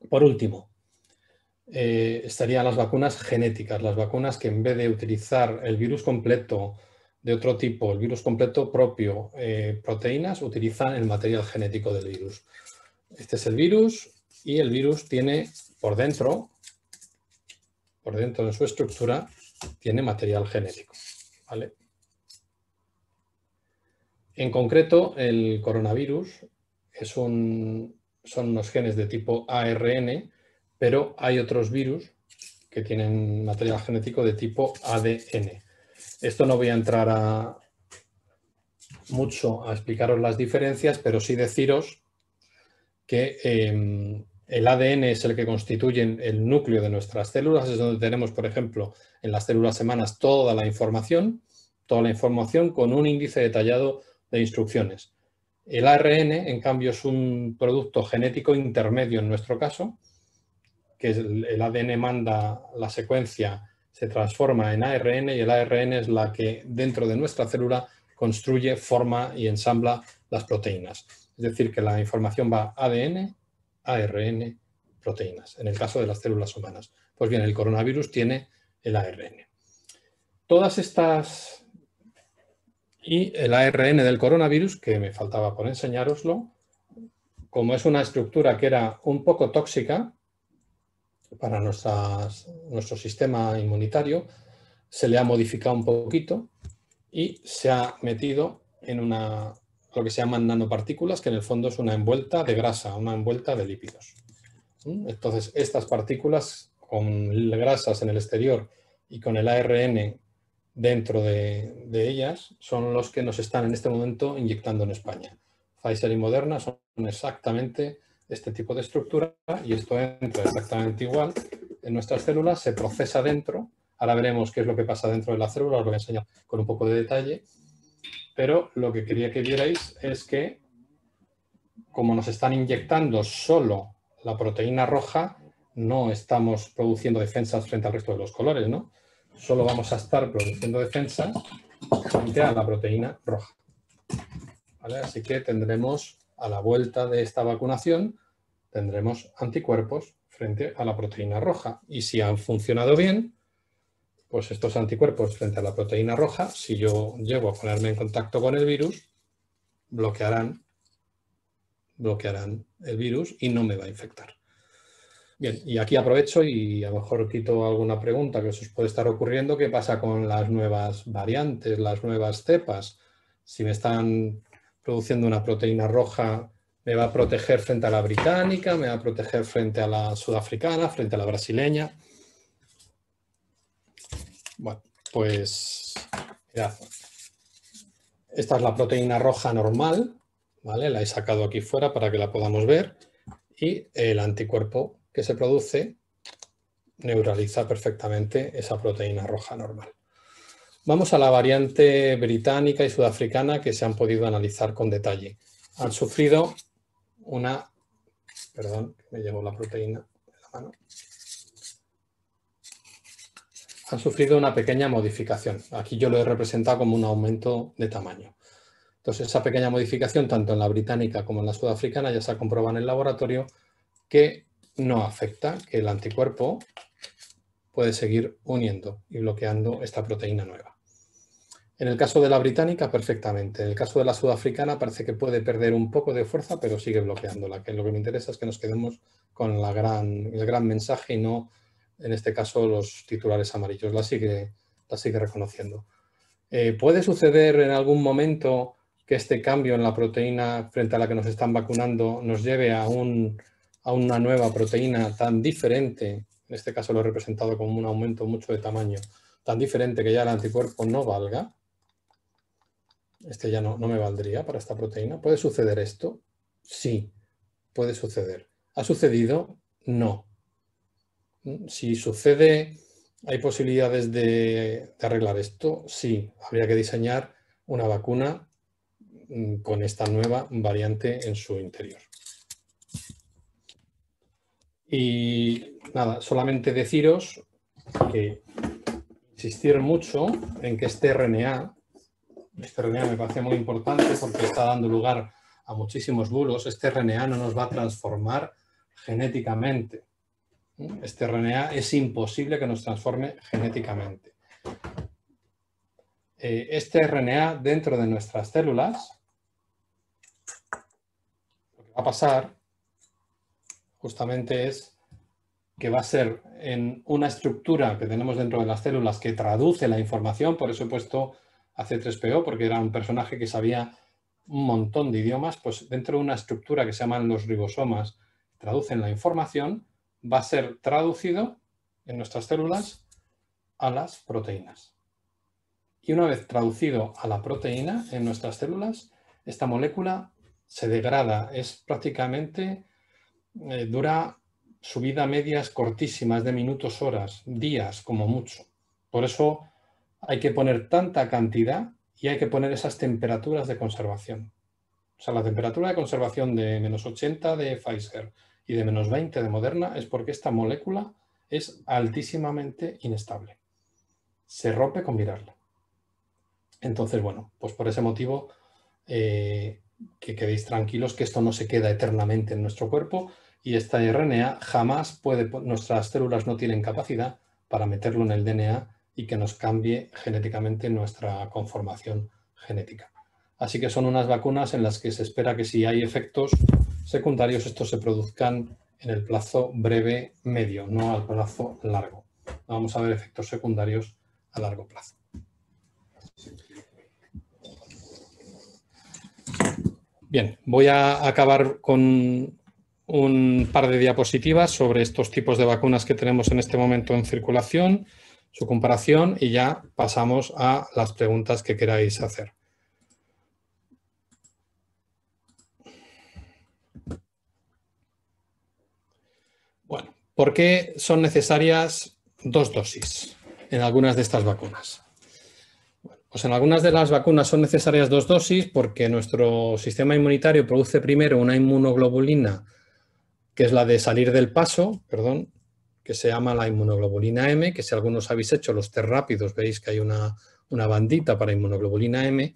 Por último, eh, estarían las vacunas genéticas, las vacunas que en vez de utilizar el virus completo de otro tipo, el virus completo propio, eh, proteínas, utilizan el material genético del virus. Este es el virus y el virus tiene por dentro, por dentro de su estructura, tiene material genético. ¿vale? En concreto, el coronavirus es un, son unos genes de tipo ARN, pero hay otros virus que tienen material genético de tipo ADN. Esto no voy a entrar mucho a explicaros las diferencias, pero sí deciros que em, el ADN es el que constituye el núcleo de nuestras células, es donde tenemos, por ejemplo, en las células semanas toda la información, toda la información con un índice detallado de instrucciones. El ARN, en cambio, es un producto genético intermedio en nuestro caso, que el ADN manda la secuencia se transforma en ARN y el ARN es la que dentro de nuestra célula construye, forma y ensambla las proteínas. Es decir, que la información va ADN, ARN, proteínas, en el caso de las células humanas. Pues bien, el coronavirus tiene el ARN. Todas estas... Y el ARN del coronavirus, que me faltaba por enseñároslo, como es una estructura que era un poco tóxica, para nuestro sistema inmunitario, se le ha modificado un poquito y se ha metido en una, lo que se llaman nanopartículas, que en el fondo es una envuelta de grasa, una envuelta de lípidos. ¿Mm? Entonces, estas partículas con grasas en el exterior y con el ARN dentro de, de ellas son los que nos están en este momento inyectando en España. Pfizer y Moderna son exactamente este tipo de estructura y esto entra exactamente igual en nuestras células, se procesa dentro. Ahora veremos qué es lo que pasa dentro de la célula, os lo voy a enseñar con un poco de detalle. Pero lo que quería que vierais es que, como nos están inyectando solo la proteína roja, no estamos produciendo defensas frente al resto de los colores, ¿no? Solo vamos a estar produciendo defensas frente a la proteína roja. Así que tendremos a la vuelta de esta vacunación tendremos anticuerpos frente a la proteína roja. Y si han funcionado bien, pues estos anticuerpos frente a la proteína roja, si yo llego a ponerme en contacto con el virus, bloquearán, bloquearán el virus y no me va a infectar. Bien, y aquí aprovecho y a lo mejor quito alguna pregunta que os puede estar ocurriendo. ¿Qué pasa con las nuevas variantes, las nuevas cepas? Si me están produciendo una proteína roja me va a proteger frente a la británica, me va a proteger frente a la sudafricana, frente a la brasileña. Bueno, pues Esta es la proteína roja normal, ¿vale? La he sacado aquí fuera para que la podamos ver. Y el anticuerpo que se produce neutraliza perfectamente esa proteína roja normal. Vamos a la variante británica y sudafricana que se han podido analizar con detalle. Han sufrido una... Perdón, me llevo la proteína la mano. Han sufrido una pequeña modificación. Aquí yo lo he representado como un aumento de tamaño. Entonces, esa pequeña modificación, tanto en la británica como en la sudafricana, ya se ha comprobado en el laboratorio que no afecta, que el anticuerpo puede seguir uniendo y bloqueando esta proteína nueva. En el caso de la británica, perfectamente. En el caso de la sudafricana, parece que puede perder un poco de fuerza, pero sigue bloqueándola. Que lo que me interesa es que nos quedemos con el gran mensaje y no, en este caso, los titulares amarillos. La sigue, la sigue reconociendo. Eh, ¿Puede suceder en algún momento que este cambio en la proteína frente a la que nos están vacunando nos lleve a, a una nueva proteína tan diferente? En este caso lo he representado como un aumento mucho de tamaño, tan diferente que ya el anticuerpo no valga este ya no, me valdría para esta proteína. ¿Puede suceder esto? Sí, puede suceder. ¿Ha sucedido? No. Mm, si sucede, ¿hay posibilidades de, de arreglar esto? Sí, habría que diseñar una vacuna mm, con esta nueva variante en su interior. Y nada, solamente deciros que insistir mucho en que este RNA este RNA me parece muy importante porque está dando lugar a muchísimos bulos. Este RNA no nos va a transformar genéticamente. Este RNA es imposible que nos transforme genéticamente. Eh, este RNA dentro de nuestras células, lo que va a pasar justamente es que va a ser en una estructura que tenemos dentro de las células que traduce la información, por eso he puesto hace 3 po porque era un personaje que sabía un montón de idiomas, pues dentro de una estructura que se llaman los ribosomas, traducen la información, va a ser traducido en nuestras células a las proteínas. Y una vez traducido a la proteína en nuestras células, esta molécula se degrada, es prácticamente, eh, dura su vida medias cortísimas, de minutos, horas, días como mucho. Por eso hay que poner tanta cantidad y hay que poner esas temperaturas de conservación. O sea, la temperatura de conservación de menos 80 de Pfizer y de menos 20 de Moderna es porque esta molécula es altísimamente inestable. Se rompe con mirarla. Entonces, bueno, pues por ese motivo eh, que quedéis tranquilos que esto no se queda eternamente en nuestro cuerpo y esta RNA jamás puede, nuestras células no tienen capacidad para meterlo en el DNA y que nos cambie genéticamente nuestra conformación genética. Así que son unas vacunas en las que se espera que si hay efectos secundarios, estos se produzcan en el plazo breve medio, no al plazo largo. Vamos a ver efectos secundarios a largo plazo. Bien, voy a acabar con un par de diapositivas sobre estos tipos de vacunas que tenemos en este momento en circulación su comparación y ya pasamos a las preguntas que queráis hacer. Bueno, ¿por qué son necesarias dos dosis en algunas de estas vacunas? Pues en algunas de las vacunas son necesarias dos dosis porque nuestro sistema inmunitario produce primero una inmunoglobulina, que es la de salir del paso, perdón, que se llama la inmunoglobulina M, que si algunos habéis hecho los test rápidos veis que hay una, bandita para inmunoglobulina M.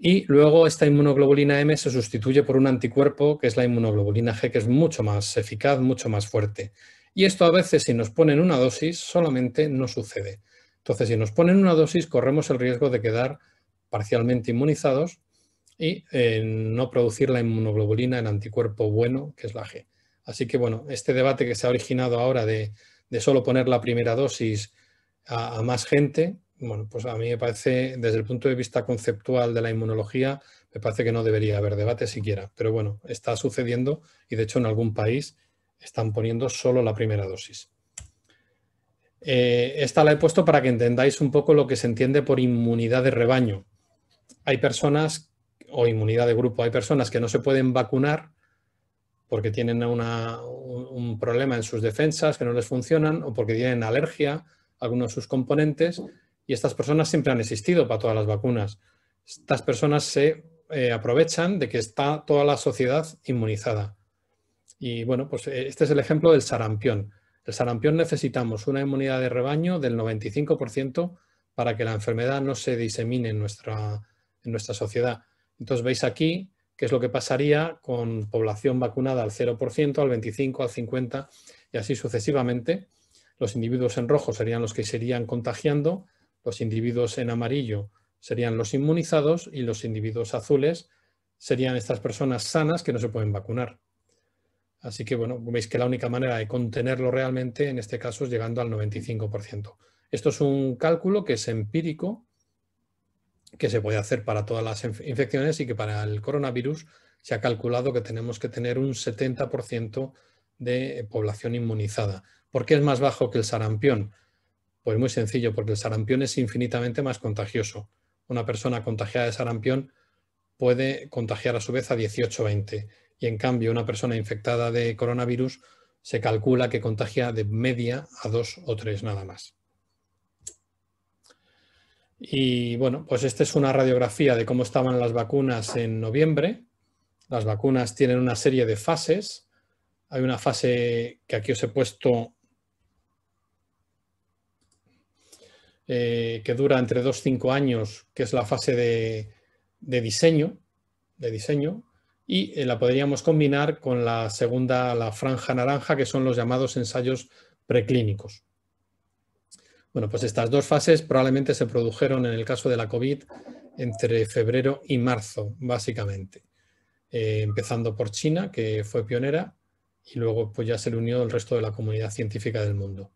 Y luego esta inmunoglobulina M se sustituye por un anticuerpo que es la inmunoglobulina G, que es mucho más eficaz, mucho más fuerte. Y esto a veces si nos ponen una dosis solamente no sucede. Entonces si nos ponen una dosis corremos el riesgo de quedar parcialmente inmunizados y eh, no producir la inmunoglobulina, el anticuerpo bueno que es la G. Así que, bueno, este debate que se ha originado ahora de, solo poner la primera dosis a, más gente, bueno, pues a mí me parece, desde el punto de vista conceptual de la inmunología, me parece que no debería haber debate siquiera. Pero bueno, está sucediendo y, de hecho, en algún país están poniendo solo la primera dosis. Eh, esta la he puesto para que entendáis un poco lo que se entiende por inmunidad de rebaño. Hay personas, o inmunidad de grupo, hay personas que no se pueden vacunar porque tienen un, problema en sus defensas que no les funcionan o porque tienen alergia a algunos de sus componentes y estas personas siempre han existido para todas las vacunas. Estas personas se eh, aprovechan de que está toda la sociedad inmunizada. Y bueno, pues eh, este es el ejemplo del sarampión. El sarampión necesitamos una inmunidad de rebaño del 95% para que la enfermedad no se disemine en nuestra, en nuestra sociedad. Entonces veis aquí que es lo que pasaría con población vacunada al 0%, al 25%, al 50% y así sucesivamente. Los individuos en rojo serían los que se irían contagiando, los individuos en amarillo serían los inmunizados y los individuos azules serían estas personas sanas que no se pueden vacunar. Así que, bueno, veis que la única manera de contenerlo realmente en este caso es llegando al 95%. Esto es un cálculo que es empírico, que se puede hacer para todas las infecciones y que para el coronavirus se ha calculado que tenemos que tener un 70% de eh, población inmunizada. ¿Por qué es más bajo que el sarampión? Pues muy sencillo, porque el sarampión es infinitamente más contagioso. Una persona contagiada de sarampión puede contagiar a su vez a 18 o 20 y en cambio una persona infectada de coronavirus se calcula que contagia de media a dos o tres nada más. Y bueno, pues esta es una radiografía de cómo estaban las vacunas en noviembre. Las vacunas tienen una serie de fases. Hay una fase que aquí os he puesto eh, que dura entre dos y cinco años, que es la fase de, diseño, de diseño, y eh, la podríamos combinar con la segunda, la franja naranja, que son los llamados ensayos preclínicos. Bueno, pues estas dos fases probablemente se produjeron en el caso de la COVID entre febrero y marzo, básicamente. Eh, empezando por China, que fue pionera, y luego pues ya se le unió el resto de la comunidad científica del mundo.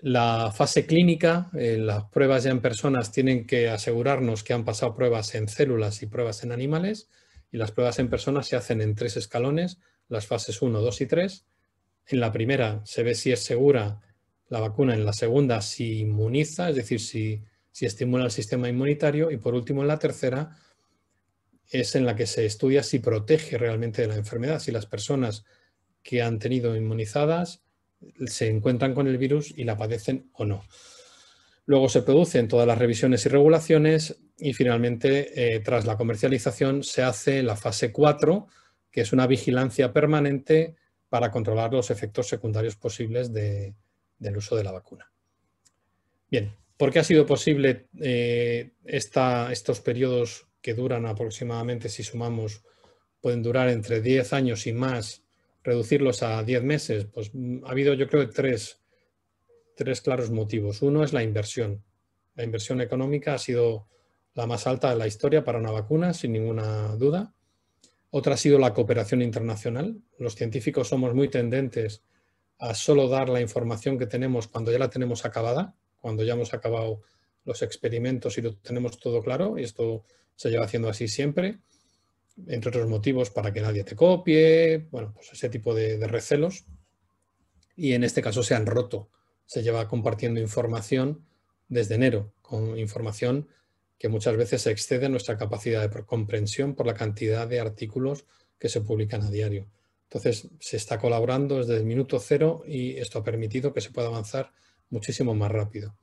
La fase clínica, eh, las pruebas ya en personas tienen que asegurarnos que han pasado pruebas en células y pruebas en animales, y las pruebas en personas se hacen en tres escalones, las fases 1, 2 y 3. En la primera se ve si es segura la vacuna en la segunda si inmuniza, es decir, si, si estimula el sistema inmunitario, y por último en la tercera es en la que se estudia si protege realmente de la enfermedad, si las personas que han tenido inmunizadas se encuentran con el virus y la padecen o no. Luego se producen todas las revisiones y regulaciones y finalmente, eh, tras la comercialización, se hace la fase 4, que es una vigilancia permanente para controlar los efectos secundarios posibles de, del uso de la vacuna. Bien, ¿por qué ha sido posible eh, estos periodos que duran aproximadamente, si sumamos, pueden durar entre 10 años y más, reducirlos a 10 meses? Pues mm, ha habido yo creo tres claros motivos. Uno es la inversión. La inversión económica ha sido la más alta de la historia para una vacuna, sin ninguna duda. Otra ha sido la cooperación internacional. Los científicos somos muy tendentes a solo dar la información que tenemos cuando ya la tenemos acabada, cuando ya hemos acabado los experimentos y lo tenemos todo claro, y esto se lleva haciendo así siempre, entre otros motivos para que nadie te copie, bueno, pues ese tipo de, de recelos. Y en este caso se han roto, se lleva compartiendo información desde enero, con información que muchas veces excede nuestra capacidad de comprensión por la cantidad de artículos que se publican a diario. Entonces, se está colaborando desde el minuto cero y esto ha permitido que se pueda avanzar muchísimo más rápido.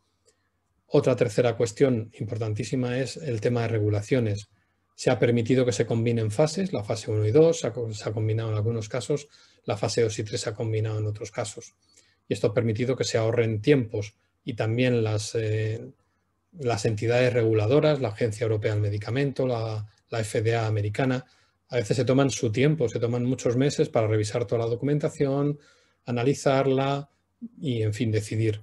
Otra tercera cuestión importantísima es el tema de regulaciones. Se ha permitido que se combinen fases, la fase 1 y 2 se ha, combinado en algunos casos, la fase 2 y 3 se ha combinado en otros casos. Y esto ha permitido que se ahorren tiempos y también las, eh, entidades reguladoras, la Agencia Europea del Medicamento, la FDA americana, a veces se toman su tiempo, se toman muchos meses para revisar toda la documentación, analizarla y, en fin, decidir.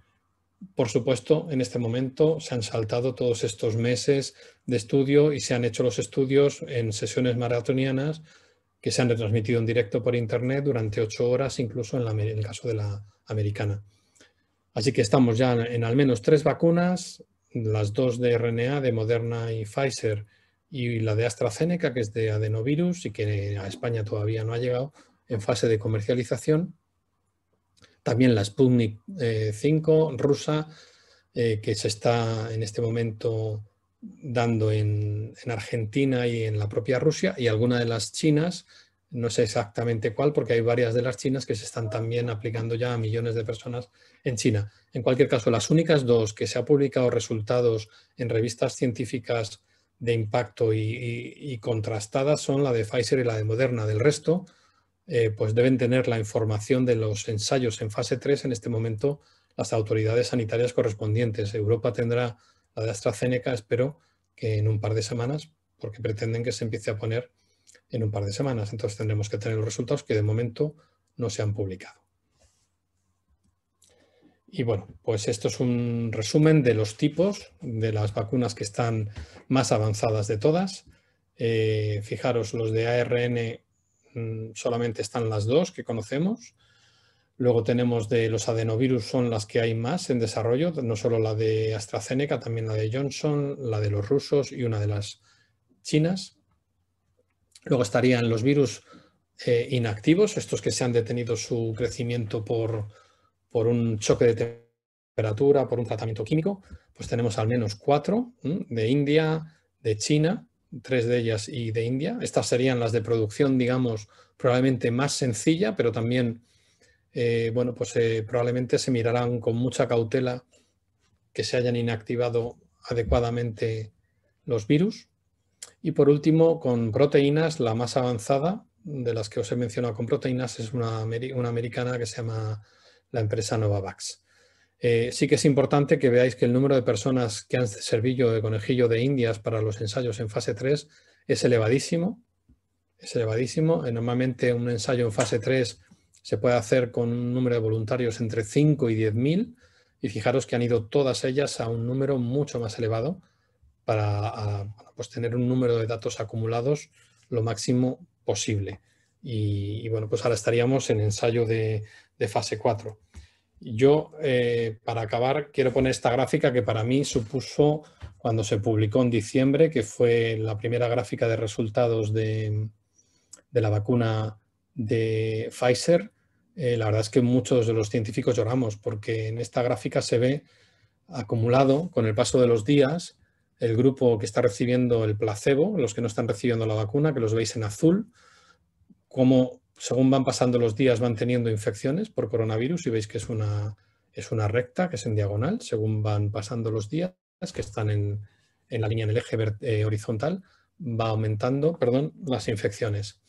Por supuesto, en este momento se han saltado todos estos meses de estudio y se han hecho los estudios en sesiones maratonianas que se han retransmitido en directo por Internet durante ocho horas, incluso en, el caso de la americana. Así que estamos ya en al menos tres vacunas, las dos de RNA de Moderna y Pfizer, y la de AstraZeneca, que es de adenovirus y que a España todavía no ha llegado en fase de comercialización. También la Sputnik 5 eh, rusa, eh, que se está en este momento dando en, en, Argentina y en la propia Rusia, y alguna de las chinas, no sé exactamente cuál, porque hay varias de las chinas que se están también aplicando ya a millones de personas en China. En cualquier caso, las únicas dos que se han publicado resultados en revistas científicas de impacto y, contrastadas son la de Pfizer y la de Moderna. Del resto, eh, pues deben tener la información de los ensayos en fase 3 en este momento las autoridades sanitarias correspondientes. Europa tendrá la de AstraZeneca, espero que en un par de semanas, porque pretenden que se empiece a poner en un par de semanas. Entonces tendremos que tener los resultados que de momento no se han publicado y bueno, pues esto es un resumen de los tipos de las vacunas que están más avanzadas de todas. Eh, fijaros, los de ARN mm, solamente están las dos que conocemos. Luego tenemos de los adenovirus, son las que hay más en desarrollo, no solo la de AstraZeneca, también la de Johnson, la de los rusos y una de las chinas. Luego estarían los virus eh, inactivos, estos que se han detenido su crecimiento por, por un choque de temperatura, por un tratamiento químico, pues tenemos al menos cuatro de India, de China, tres de ellas y de India. Estas serían las de producción, digamos, probablemente más sencilla, pero también, eh, bueno, pues eh, probablemente se mirarán con mucha cautela que se hayan inactivado adecuadamente los virus. Y por último, con proteínas, la más avanzada de las que os he mencionado con proteínas es una, una americana que se llama la empresa Novavax. Eh, sí que es importante que veáis que el número de personas que han servido de conejillo de indias para los ensayos en fase 3 es elevadísimo. Es elevadísimo. Eh, normalmente un ensayo en fase 3 se puede hacer con un número de voluntarios entre 5 y 10.000 y fijaros que han ido todas ellas a un número mucho más elevado para pues tener un número de datos acumulados lo máximo posible. y bueno, pues ahora estaríamos en ensayo de, de fase 4. Yo, eh, para acabar, quiero poner esta gráfica que para mí supuso, cuando se publicó en diciembre, que fue la primera gráfica de resultados de, la vacuna de Pfizer, eh, la verdad es que muchos de los científicos lloramos porque en esta gráfica se ve acumulado con el paso de los días el grupo que está recibiendo el placebo, los que no están recibiendo la vacuna, que los veis en azul, como según van pasando los días van teniendo infecciones por coronavirus y veis que es una, es una recta que es en diagonal, según van pasando los días que están en, la línea en el eje eh, horizontal, va aumentando perdón, las infecciones.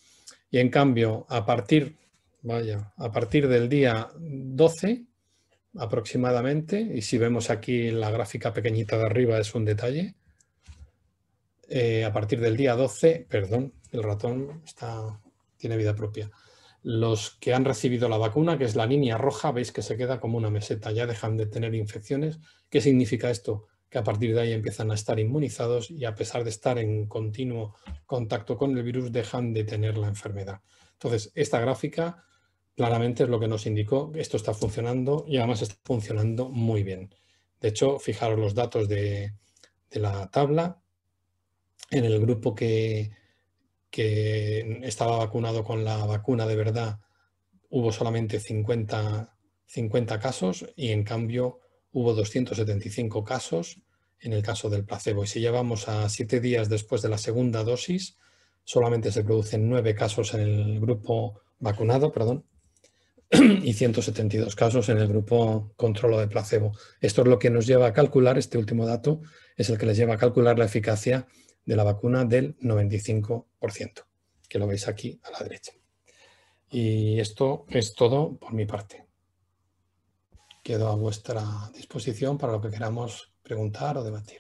Y en cambio, a partir, vaya, a partir del día 12 aproximadamente, y si vemos aquí la gráfica pequeñita de arriba es un detalle, eh, a partir del día 12, perdón, el ratón está tiene vida propia. Los que han recibido la vacuna, que es la línea roja, veis que se queda como una meseta, ya dejan de tener infecciones. ¿Qué significa esto? Que a partir de ahí empiezan a estar inmunizados y a pesar de estar en continuo contacto con el virus, dejan de tener la enfermedad. Entonces, esta gráfica claramente es lo que nos indicó, esto está funcionando y además está funcionando muy bien. De hecho, fijaros los datos de la tabla, en el grupo que, que estaba vacunado con la vacuna de verdad, hubo solamente 50, 50 casos y en cambio hubo 275 casos en el caso del placebo. Y si llevamos a siete días después de la segunda dosis, solamente se producen nueve casos en el grupo vacunado, perdón, [clears throat] y 172 casos en el grupo controlo de placebo. Esto es lo que nos lleva a calcular, este último dato es el que les lleva a calcular la eficacia de la vacuna del 95%, que lo veis aquí a la derecha. Y esto es todo por mi parte. Quedo a vuestra disposición para lo que queramos preguntar o debatir.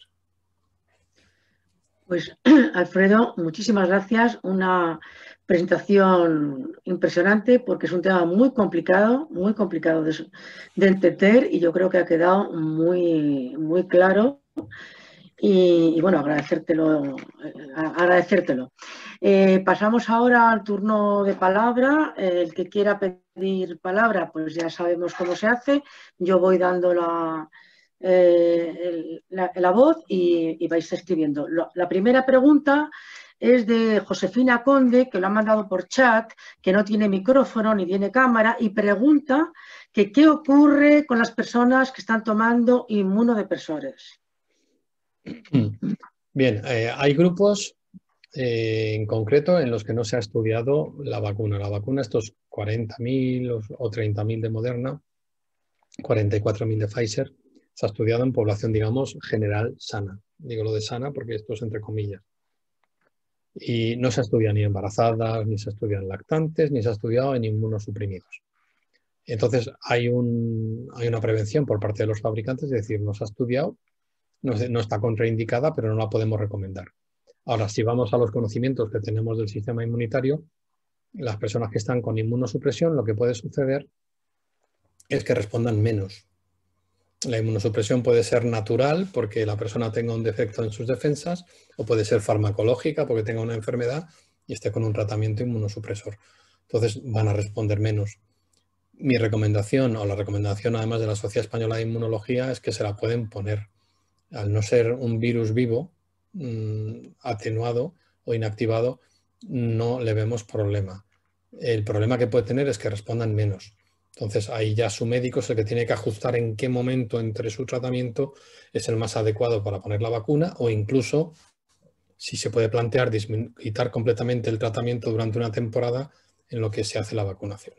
Pues [clears throat] Alfredo, muchísimas gracias. Una presentación impresionante porque es un tema muy complicado, muy complicado de, entender y yo creo que ha quedado muy, muy claro y, bueno, agradecértelo. Eh, pasamos ahora al turno de palabra. El que quiera pedir palabra, pues ya sabemos cómo se hace. Yo voy dando la, eh, la, voz y, vais escribiendo. la primera pregunta es de Josefina Conde, que lo ha mandado por chat, que no tiene micrófono ni tiene cámara, y pregunta que qué ocurre con las personas que están tomando inmunodepresores. [clears throat] Bien, eh, hay grupos eh, en concreto en los que no se ha estudiado la vacuna. La vacuna, estos 40.000 o 30.000 de Moderna, 44.000 de Pfizer, se ha estudiado en población, digamos, general sana. Digo lo de sana porque esto es entre comillas. Y no se ha estudiado ni embarazadas, ni se en lactantes, ni se ha estudiado en inmunosuprimidos. Entonces, hay, hay una prevención por parte de los fabricantes, es decir, no se ha estudiado no, está contraindicada, pero no la podemos recomendar. Ahora, si vamos a los conocimientos que tenemos del sistema inmunitario, las personas que están con inmunosupresión, lo que puede suceder es que respondan menos. La inmunosupresión puede ser natural porque la persona tenga un defecto en sus defensas o puede ser farmacológica porque tenga una enfermedad y esté con un tratamiento inmunosupresor. Entonces van a responder menos. Mi recomendación o la recomendación además de la Sociedad Española de Inmunología es que se la pueden poner al no ser un virus vivo, mm, atenuado o inactivado, no le vemos problema. El problema que puede tener es que respondan menos. Entonces ahí ya su médico es el que tiene que ajustar en qué momento entre su tratamiento es el más adecuado para poner la vacuna o incluso si se puede plantear quitar completamente el tratamiento durante una temporada en lo que se hace la vacunación.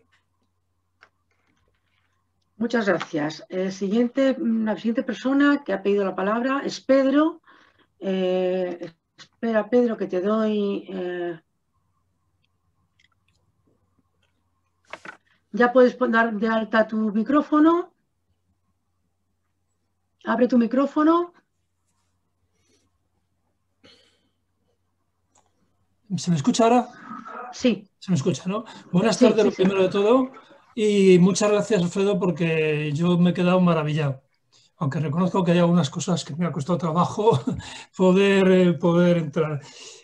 Muchas gracias. Eh, siguiente, mm, la siguiente persona que ha pedido la palabra es Pedro. Eh, espera, Pedro, que te doy... Eh, ya puedes poner de alta tu micrófono. Abre tu micrófono. ¿Se me escucha ahora? Sí. Se me escucha, ¿no? Buenas tardes, lo primero de todo. Y muchas gracias, Alfredo, porque yo me he quedado maravillado. Aunque reconozco que hay algunas cosas que me ha costado trabajo [laughs] poder, eh, poder entrar.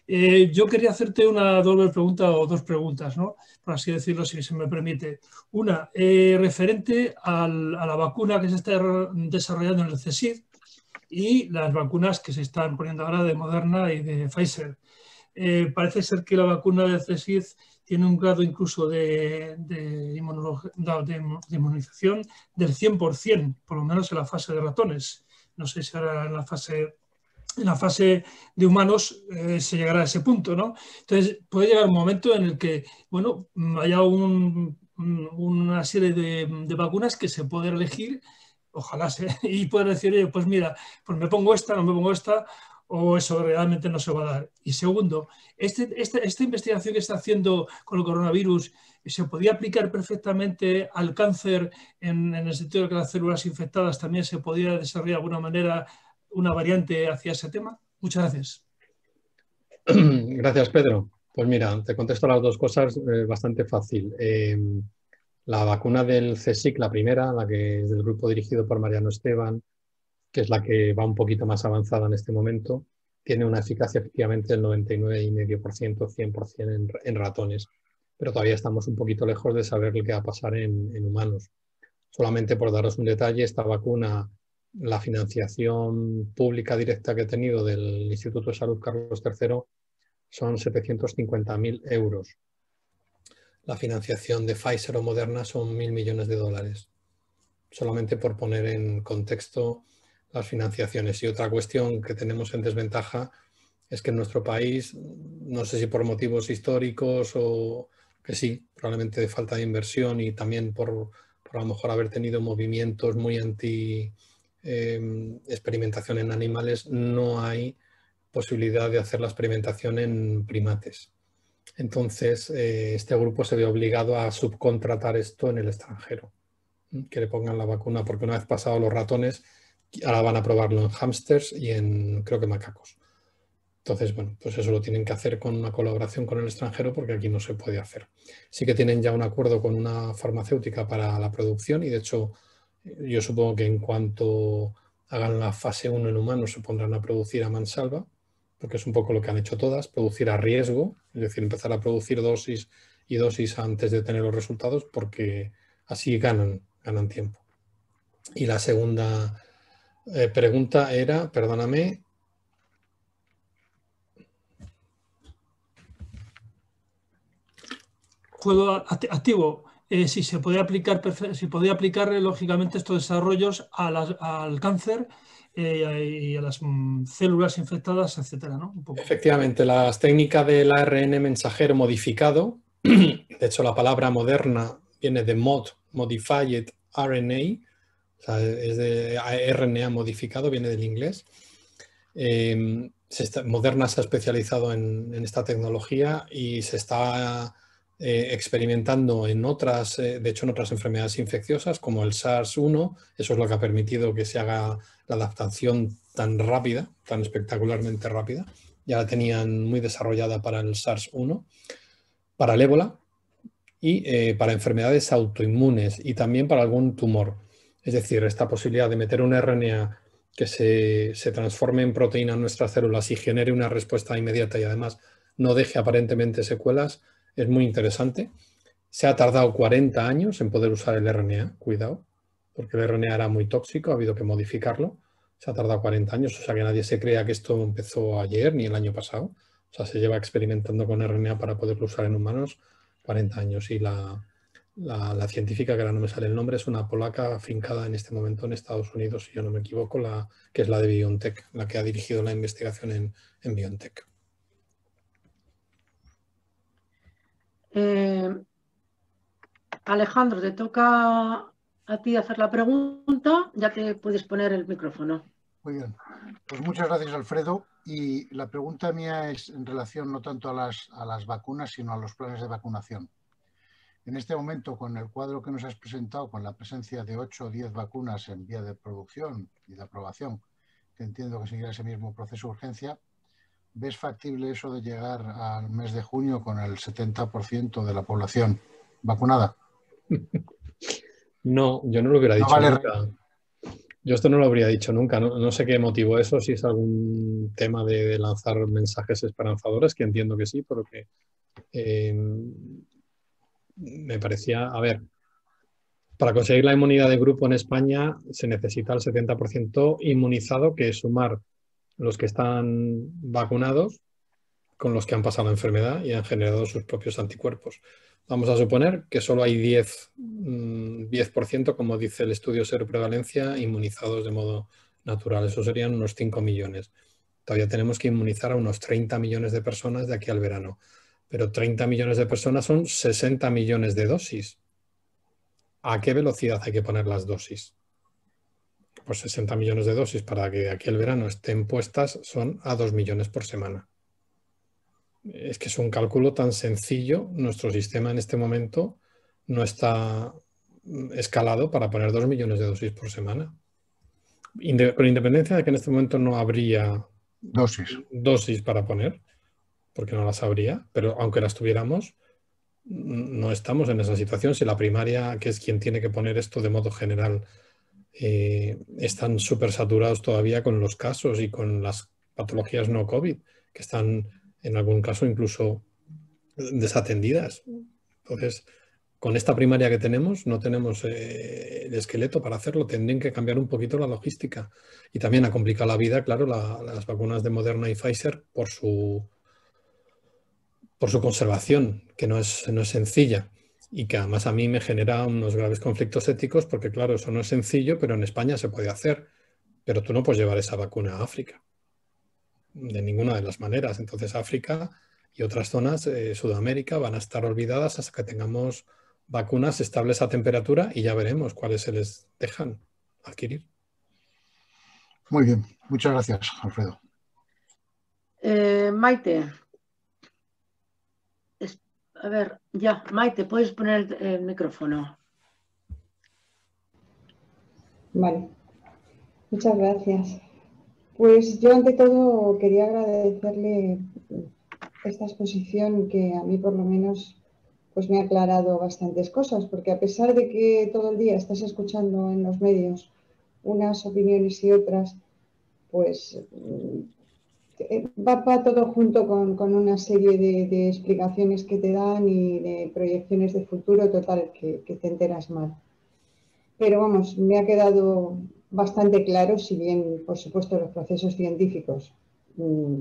Eh, yo quería hacerte una doble pregunta o dos preguntas, ¿no? por así decirlo, si se me permite. Una, eh, referente a la vacuna que se está desarrollando en el CSID y las vacunas que se están poniendo ahora de Moderna y de Pfizer. parece ser que la vacuna del CSID tiene un grado incluso de, de, inmunización del 100%, por lo menos en la fase de ratones. No sé si ahora en la fase en la fase de humanos eh, se llegará a ese punto, ¿no? Entonces puede llegar un momento en el que, bueno, haya una serie de, vacunas que se pueda elegir, ojalá sea, [laughs] y pueda decir, yo pues mira, pues me pongo esta, no me pongo esta, o eso realmente no se va a dar. Y segundo, este, este, esta investigación que está haciendo con el coronavirus se podía aplicar perfectamente al cáncer en, el sentido de que las células infectadas también se podía desarrollar de alguna manera una variante hacia ese tema. Muchas gracias. [clears throat] Gracias, Pedro. Pues mira, te contesto las dos cosas eh, bastante fácil. Em, la vacuna del CSIC, la primera, la que es del grupo dirigido por Mariano Esteban, que es la que va un poquito más avanzada en este momento, tiene una eficacia efectivamente del 99,5%, 100% en, ratones, pero todavía estamos un poquito lejos de saber lo que va a pasar en, humanos. Solamente por daros un detalle, esta vacuna, la financiación pública directa que he tenido del Instituto de Salud Carlos III son 750.000 euros. La financiación de Pfizer o Moderna son mil millones de dólares. Solamente por poner en contexto las financiaciones. Y otra cuestión que tenemos en desventaja es que en nuestro país, no sé si por motivos históricos o que sí, probablemente de falta de inversión y también por, a lo mejor haber tenido movimientos muy anti em, experimentación en animales, no hay posibilidad de hacer la experimentación en primates. Entonces, eh, este grupo se ve obligado a subcontratar esto en el extranjero, que le pongan la vacuna, porque una vez pasado los ratones, ahora van a probarlo en hamsters y en, creo que macacos. Entonces, bueno, pues eso lo tienen que hacer con una colaboración con el extranjero porque aquí no se puede hacer. Sí que tienen ya un acuerdo con una farmacéutica para la producción y de hecho yo supongo que en cuanto hagan la fase 1 en humanos se pondrán a producir a mansalva, porque es un poco lo que han hecho todas, producir a riesgo, es decir, empezar a producir dosis y dosis antes de tener los resultados porque así ganan, ganan tiempo. Y la segunda eh, pregunta era, perdóname. Juego activo. Eh, si se podía aplicar, si podía aplicar eh, lógicamente estos desarrollos al cáncer y a las mm, células infectadas, etcétera, ¿no? Efectivamente, las técnicas del ARN mensajero modificado, [clears throat] de hecho la palabra moderna viene de mod, modified RNA, es de RNA modificado, viene del inglés. Em, Moderna se ha especializado en, esta tecnología y se está eh, experimentando en otras, eh, de hecho en otras enfermedades infecciosas como el SARS-1. Eso es lo que ha permitido que se haga la adaptación tan rápida, tan espectacularmente rápida. Ya la tenían muy desarrollada para el SARS-1, para el ébola y eh, para enfermedades autoinmunes y también para algún tumor. Es decir, esta posibilidad de meter un RNA que se, se transforme en proteína en nuestras células y genere una respuesta inmediata y además no deje aparentemente secuelas, es muy interesante. Se ha tardado 40 años en poder usar el RNA, cuidado, porque el RNA era muy tóxico, ha habido que modificarlo. Se ha tardado 40 años, o sea que nadie se crea que esto empezó ayer ni el año pasado. O sea, se lleva experimentando con RNA para poderlo usar en humanos 40 años. Y la, la, científica, que ahora no me sale el nombre, es una polaca afincada en este momento en Estados Unidos, si yo no me equivoco, la, que es la de BioNTech, la que ha dirigido la investigación en, BioNTech. Eh, Alejandro, te toca a ti hacer la pregunta, ya que puedes poner el micrófono. Muy bien. Pues muchas gracias, Alfredo. Y la pregunta mía es en relación no tanto a las vacunas, sino a los planes de vacunación. En este momento, con el cuadro que nos has presentado, con la presencia de 8 o 10 vacunas en vía de producción y de aprobación, que entiendo que seguirá ese mismo proceso de urgencia, ¿ves factible eso de llegar al mes de junio con el 70% de la población vacunada? No, yo no lo hubiera dicho nunca. Yo esto no lo habría dicho nunca. No, sé qué motivo eso, si es algún tema de, lanzar mensajes esperanzadores, que entiendo que sí, porque... Eh, me parecía, a ver, para conseguir la inmunidad de grupo en España se necesita el 70% inmunizado, que es sumar los que están vacunados con los que han pasado la enfermedad y han generado sus propios anticuerpos. Vamos a suponer que solo hay 10, 10% mm, como dice el estudio Prevalencia, inmunizados de modo natural. Eso serían unos 5 millones. Todavía tenemos que inmunizar a unos 30 millones de personas de aquí al verano pero 30 millones de personas son 60 millones de dosis. ¿A qué velocidad hay que poner las dosis? Pues 60 millones de dosis para que aquí el verano estén puestas son a 2 millones por semana. Es que es un cálculo tan sencillo. Nuestro sistema en este momento no está escalado para poner 2 millones de dosis por semana. con independencia de que en este momento no habría dosis, dosis para poner, porque no las habría, pero aunque las tuviéramos, no estamos en esa situación. Si la primaria, que es quien tiene que poner esto de modo general, eh, están súper saturados todavía con los casos y con las patologías no COVID, que están en algún caso incluso desatendidas. Entonces, con esta primaria que tenemos, no tenemos eh, el esqueleto para hacerlo. Tendrían que cambiar un poquito la logística. Y también ha complicado la vida, claro, las vacunas de Moderna y Pfizer por su por su conservación, que no es, no es sencilla y que además a mí me genera unos graves conflictos éticos porque claro, eso no es sencillo, pero en España se puede hacer, pero tú no puedes llevar esa vacuna a África, de ninguna de las maneras. Entonces África y otras zonas, eh, Sudamérica, van a estar olvidadas hasta que tengamos vacunas estables a temperatura y ya veremos cuáles se les dejan adquirir. Muy bien, muchas gracias, Alfredo. Eh, Maite, a ver, ya, Maite, puedes poner el, micrófono. Vale, muchas gracias. Pues yo ante todo quería agradecerle esta exposición que a mí por lo menos pues me ha aclarado bastantes cosas, porque a pesar de que todo el día estás escuchando en los medios unas opiniones y otras, pues eh, va, todo junto con, una serie de, explicaciones que te dan y de proyecciones de futuro total que, te enteras mal. Pero vamos, me ha quedado bastante claro, si bien, por supuesto, los procesos científicos, mm,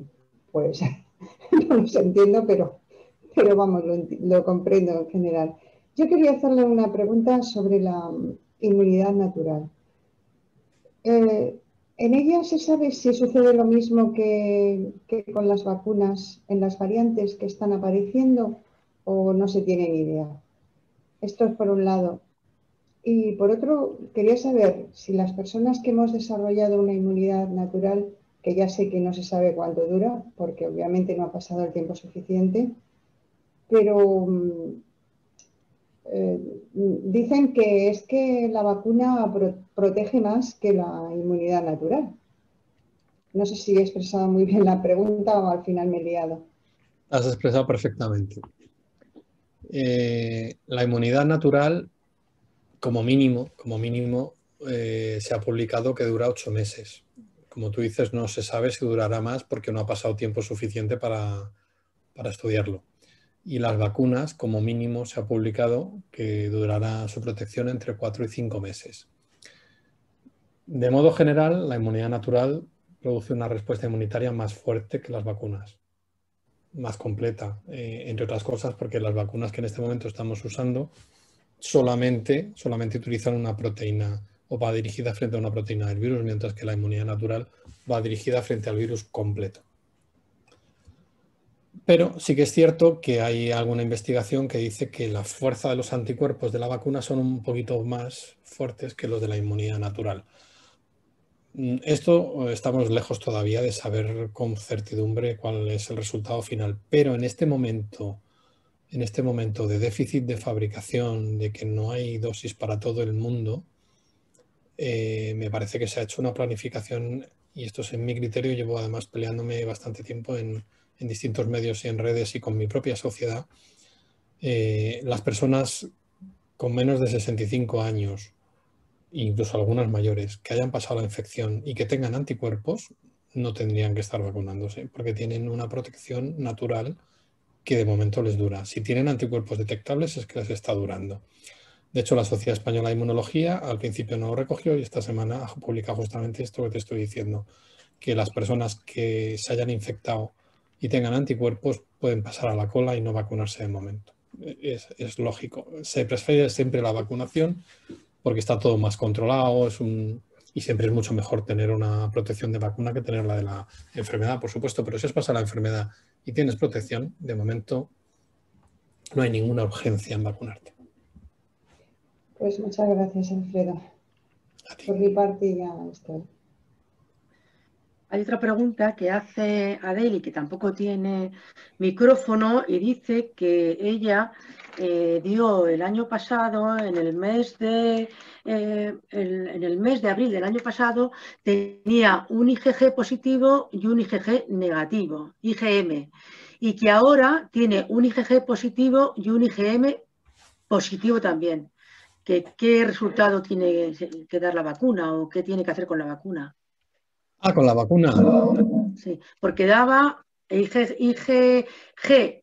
pues [laughs] no los entiendo, pero, pero vamos, lo, comprendo en general. Yo quería hacerle una pregunta sobre la mm, inmunidad natural. Eh, ¿En ella se sabe si sucede lo mismo que, con las vacunas en las variantes que están apareciendo o no se tiene ni idea? Esto es por un lado. Y por otro, quería saber si las personas que hemos desarrollado una inmunidad natural, que ya sé que no se sabe cuánto dura, porque obviamente no ha pasado el tiempo suficiente, pero mm, eh, dicen que es que la vacuna protege más que la inmunidad natural. No sé si he expresado muy bien la pregunta o al final me he liado. Has expresado perfectamente. Eh, la inmunidad natural, como mínimo, como mínimo, eh, se ha publicado que dura ocho meses. Como tú dices, no se sabe si durará más porque no ha pasado tiempo suficiente para estudiarlo y las vacunas, como mínimo, se ha publicado que durará su protección entre cuatro y cinco meses. De modo general, la inmunidad natural produce una respuesta inmunitaria más fuerte que las vacunas, más completa, eh, entre otras cosas porque las vacunas que en este momento estamos usando solamente, solamente utilizan una proteína o va dirigida frente a una proteína del virus, mientras que la inmunidad natural va dirigida frente al virus completo. Pero sí que es cierto que hay alguna investigación que dice que la fuerza de los anticuerpos de la vacuna son un poquito más fuertes que los de la inmunidad natural. Mm, esto eh, estamos lejos todavía de saber con certidumbre cuál es el resultado final, pero en este momento, en este momento de déficit de fabricación, de que no hay dosis para todo el mundo, eh, me parece que se ha hecho una planificación, y esto es en mi criterio, llevo además peleándome bastante tiempo en, en distintos medios y en redes y con mi propia sociedad, eh, las personas con menos de 65 años, incluso algunas mayores, que hayan pasado la infección y que tengan anticuerpos, no tendrían que estar vacunándose, porque tienen una protección natural que de momento les dura. Si tienen anticuerpos detectables es que les está durando. De hecho, la Sociedad Española de Inmunología al principio no lo recogió y esta semana publica justamente esto que te estoy diciendo, que las personas que se hayan infectado y tengan anticuerpos pueden pasar a la cola y no vacunarse de momento. Es, es lógico. Se prefiere siempre la vacunación porque está todo más controlado es un, y siempre es mucho mejor tener una protección de vacuna que tener la de la enfermedad, por supuesto, pero si os pasa la enfermedad y tienes protección, de momento no hay ninguna urgencia en vacunarte. Pues muchas gracias, Alfredo. Por mi parte ya estoy. Hay otra pregunta que hace Adeli, que tampoco tiene micrófono, y dice que ella eh, dio el año pasado, en el mes de eh, en el mes de abril del año pasado, tenía un IgG positivo y un IgG negativo, IgM, y que ahora tiene un IgG positivo y un IgM positivo también. ¿Qué resultado tiene que dar la vacuna o qué tiene que hacer con la vacuna? Ah, con la vacuna. Sí, porque daba IgG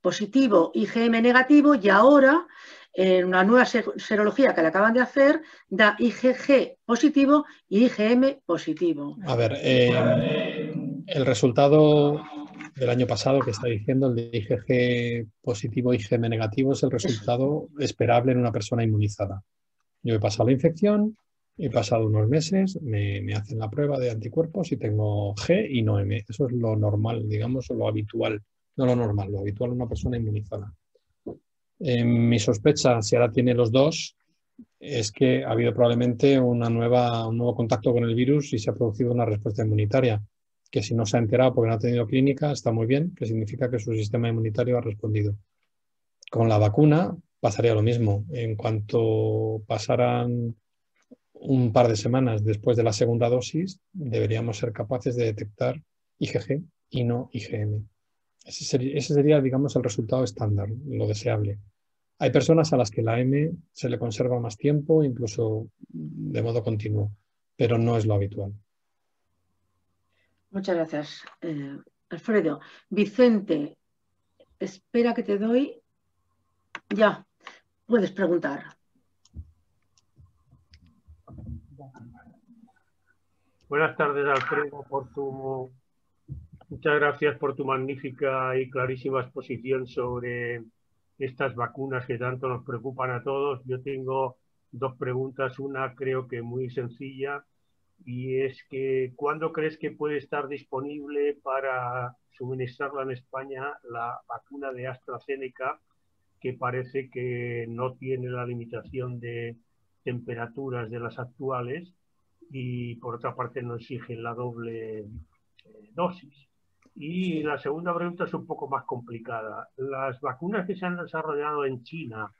positivo, IgM negativo y ahora en una nueva serología que le acaban de hacer da IgG positivo y IgM positivo. A ver, eh, el resultado del año pasado que está diciendo el de IgG positivo, IgM negativo es el resultado esperable en una persona inmunizada. Yo he pasado la infección, He pasado unos meses me, hacen la prueba de anticuerpos y tengo G y no M. Eso es lo normal, digamos, o lo habitual. No lo normal, lo habitual una persona inmunizada. Eh, mi sospecha, si ahora tiene los dos, es que ha habido probablemente una nueva, un nuevo contacto con el virus y se ha producido una respuesta inmunitaria. Que si no se ha enterado porque no ha tenido clínica, está muy bien, que significa que su sistema inmunitario ha respondido. Con la vacuna pasaría lo mismo. En cuanto pasaran un par de semanas después de la segunda dosis, deberíamos ser capaces de detectar IgG y no IgM. Ese sería, digamos, el resultado estándar, lo deseable. Hay personas a las que la M se le conserva más tiempo, incluso de modo continuo, pero no es lo habitual. Muchas gracias, eh, Alfredo. Vicente, espera que te doy. Ya, puedes preguntar. Buenas tardes, Alfredo, por tu... muchas gracias por tu magnífica y clarísima exposición sobre estas vacunas que tanto nos preocupan a todos. Yo tengo dos preguntas, una creo que muy sencilla, y es que ¿cuándo crees que puede estar disponible para suministrarla en España la vacuna de AstraZeneca, que parece que no tiene la limitación de temperaturas de las actuales y por otra parte no exigen la doble eh, dosis. Y la segunda pregunta es un poco más complicada. Las vacunas que se han desarrollado en China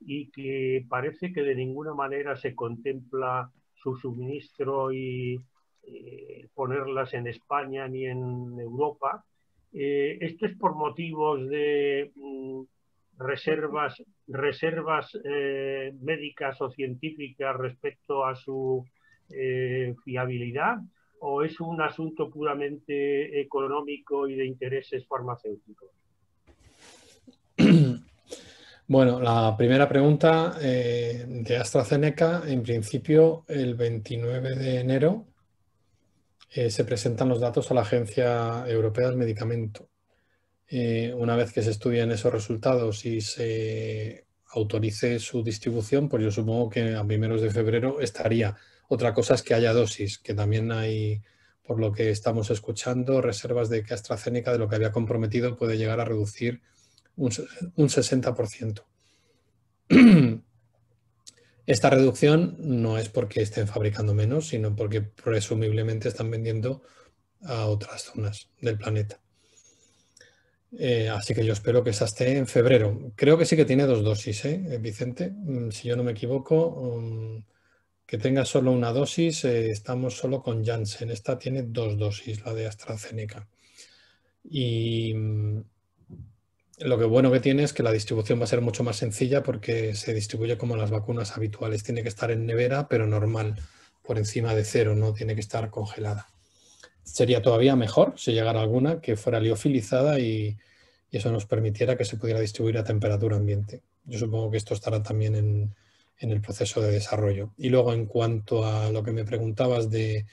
y que parece que de ninguna manera se contempla su suministro y eh, ponerlas en España ni en Europa. Eh, esto es por motivos de mm, reservas reservas eh, médicas o científicas respecto a su eh, fiabilidad o es un asunto puramente económico y de intereses farmacéuticos? Bueno, la primera pregunta eh, de AstraZeneca, en principio el 29 de enero se presentan los datos a la Agencia Europea de Medicamentos. Eh, una vez que se estudien esos resultados y se autorice su distribución, pues yo supongo que a primeros de febrero estaría. Otra cosa es que haya dosis, que también hay, por lo que estamos escuchando, reservas de que AstraZeneca de lo que había comprometido puede llegar a reducir un, un 60%. [clears throat] Esta reducción no es porque estén fabricando menos, sino porque presumiblemente están vendiendo a otras zonas del planeta. Eh, así que yo espero que esa esté en febrero. Creo que sí que tiene dos dosis, ¿eh? Eh, Vicente? Mm, si yo no me equivoco, mm, que tenga solo una dosis, estamos solo con Janssen. Esta tiene dos dosis, la de AstraZeneca. Y mm, lo que bueno que tiene es que la distribución va a ser mucho más sencilla porque se distribuye como las vacunas habituales. Tiene que estar en nevera, pero normal, por encima de cero, no tiene que estar congelada sería todavía mejor si llegara alguna que fuera liofilizada y, eso nos permitiera que se pudiera distribuir a temperatura ambiente. Yo supongo que esto estará también en, el proceso de desarrollo. Y luego, en cuanto a lo que me preguntabas de,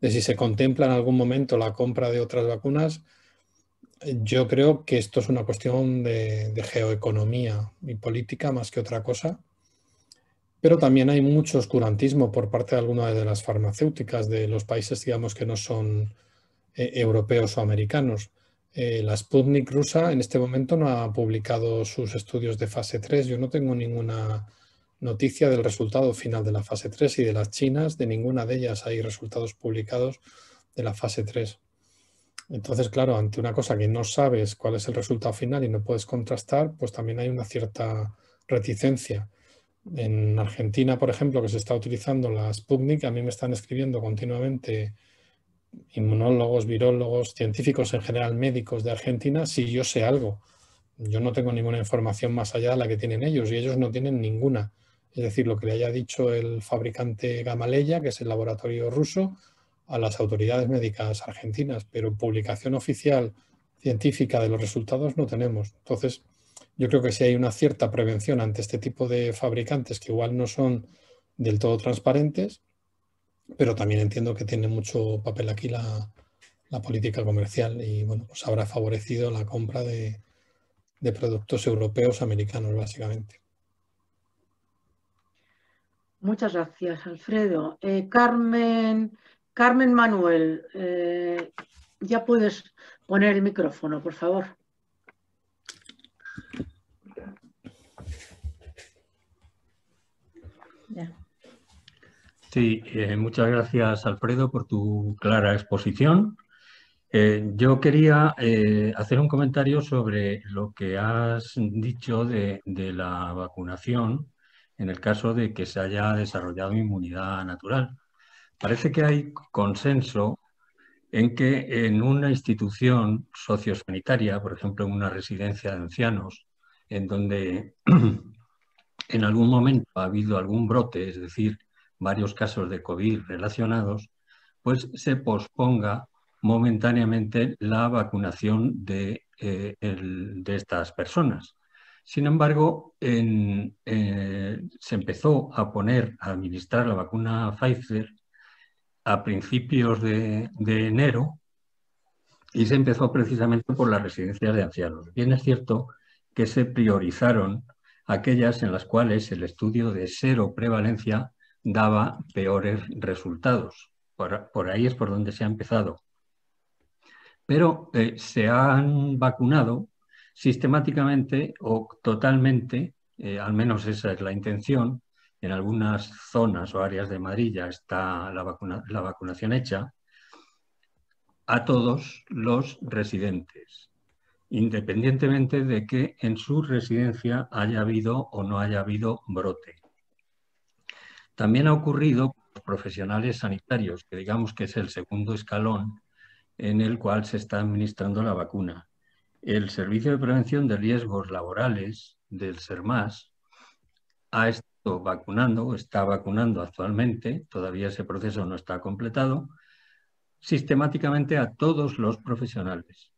si se contempla en algún momento la compra de otras vacunas, yo creo que esto es una cuestión de geoeconomía y política más que otra cosa pero también hay mucho oscurantismo por parte de algunas de las farmacéuticas de los países, digamos, que no son eh, europeos o americanos. Eh, la Sputnik rusa en este momento no ha publicado sus estudios de fase 3. Yo no tengo ninguna noticia del resultado final de la fase 3 y de las chinas, de ninguna de ellas hay resultados publicados de la fase 3. Entonces, claro, ante una cosa que no sabes cuál es el resultado final y no puedes contrastar, pues también hay una cierta reticencia. En Argentina, por ejemplo, que se está utilizando la Sputnik, a mí me están escribiendo continuamente inmunólogos, virólogos, científicos en general, médicos de Argentina, si yo sé algo. Yo no tengo ninguna información más allá de la que tienen ellos y ellos no tienen ninguna. Es decir, lo que le haya dicho el fabricante Gamaleya, que es el laboratorio ruso, a las autoridades médicas argentinas, pero publicación oficial científica de los resultados no tenemos. Entonces, yo creo que sí hay una cierta prevención ante este tipo de fabricantes que igual no son del todo transparentes, pero también entiendo que tiene mucho papel aquí la, política comercial y bueno, pues habrá favorecido la compra de, productos europeos americanos básicamente. Muchas gracias, Alfredo. Eh, Carmen, Carmen Manuel, eh, ya puedes poner el micrófono, por favor. Sí, eh, muchas gracias Alfredo por tu clara exposición. Eh, yo quería eh, hacer un comentario sobre lo que has dicho de, de, la vacunación en el caso de que se haya desarrollado inmunidad natural. Parece que hay consenso en que en una institución sociosanitaria, por ejemplo, en una residencia de ancianos, en donde [clears throat] en algún momento ha habido algún brote, es decir, varios casos de COVID relacionados, pues se posponga momentáneamente la vacunación de, eh, estas personas. Sin embargo, en, eh, se empezó a poner, a administrar la vacuna Pfizer a principios de enero y se empezó precisamente por las residencias de ancianos. Bien es cierto que se priorizaron aquellas en las cuales el estudio de cero prevalencia daba peores resultados. Por, ahí es por donde se ha empezado. Pero eh, se han vacunado sistemáticamente o totalmente, eh, al menos esa es la intención, en algunas zonas o áreas de Madrid ya está la vacunación hecha, a todos los residentes independientemente de que en su residencia haya habido o no haya habido brote. También ha ocurrido con los profesionales sanitarios, que digamos que es el segundo escalón en el cual se está administrando la vacuna. El Servicio de Prevención de Riesgos Laborales del SERMAS ha estado vacunando, está vacunando actualmente, todavía ese proceso no está completado, sistemáticamente a todos los profesionales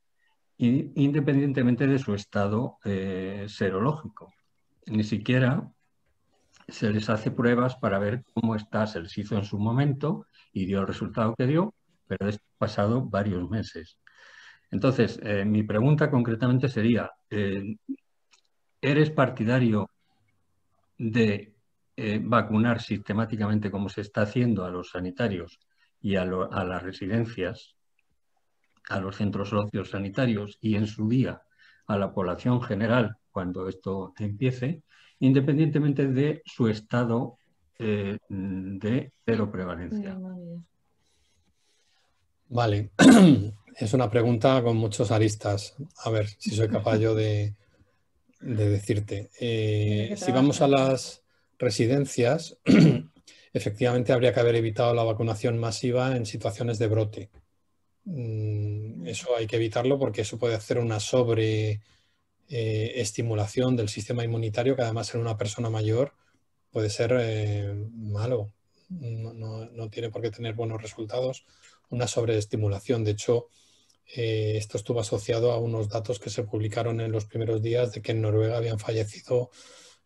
independientemente de su estado eh, serológico. Ni siquiera se les hace pruebas para ver cómo está, se les hizo en su momento y dio el resultado que dio, pero han pasado varios meses. Entonces, eh, mi pregunta concretamente sería, eh, ¿eres partidario de vacunar sistemáticamente como se está haciendo a los sanitarios y a las residencias a los centros sociosanitarios y en su día a la población general cuando esto empiece, independientemente de su estado eh, de cero prevalencia. Vale, [clears throat] es una pregunta con muchos aristas. A ver si soy capaz yo de, de decirte. Eh, si vamos a las residencias, [clears throat] efectivamente habría que haber evitado la vacunación masiva en situaciones de brote. Mm, eso hay que evitarlo porque eso puede hacer una sobreestimulación eh, del sistema inmunitario que además en una persona mayor puede ser eh, malo. No, tiene por qué tener buenos resultados una sobreestimulación. De hecho, eh, esto estuvo asociado a unos datos que se publicaron en los primeros días de que en Noruega habían fallecido,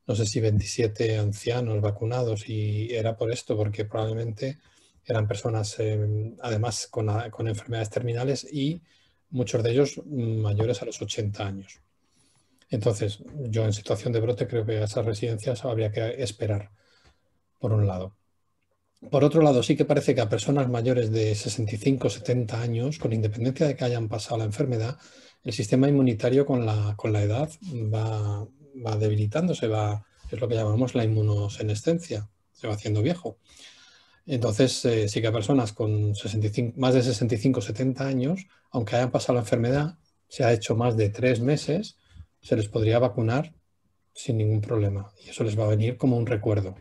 no sé si 27 ancianos vacunados y era por esto, porque probablemente eran personas em, además ah, con, enfermedades terminales y muchos de ellos mm, mayores a los 80 años. Entonces, yo en situación de brote creo que a esas residencias habría que esperar, por un lado. Por otro lado, sí que parece que a personas mayores de 65 70 años, con independencia de que hayan pasado la enfermedad, el sistema inmunitario con la, edad va, va debilitándose, va, es lo que llamamos la inmunosenescencia, se va haciendo viejo. Entonces, eh, sí que hay personas con 65, más de 65 70 años, aunque hayan pasado la enfermedad, se ha hecho más de tres meses, se les podría vacunar sin ningún problema. Y eso les va a venir como un recuerdo.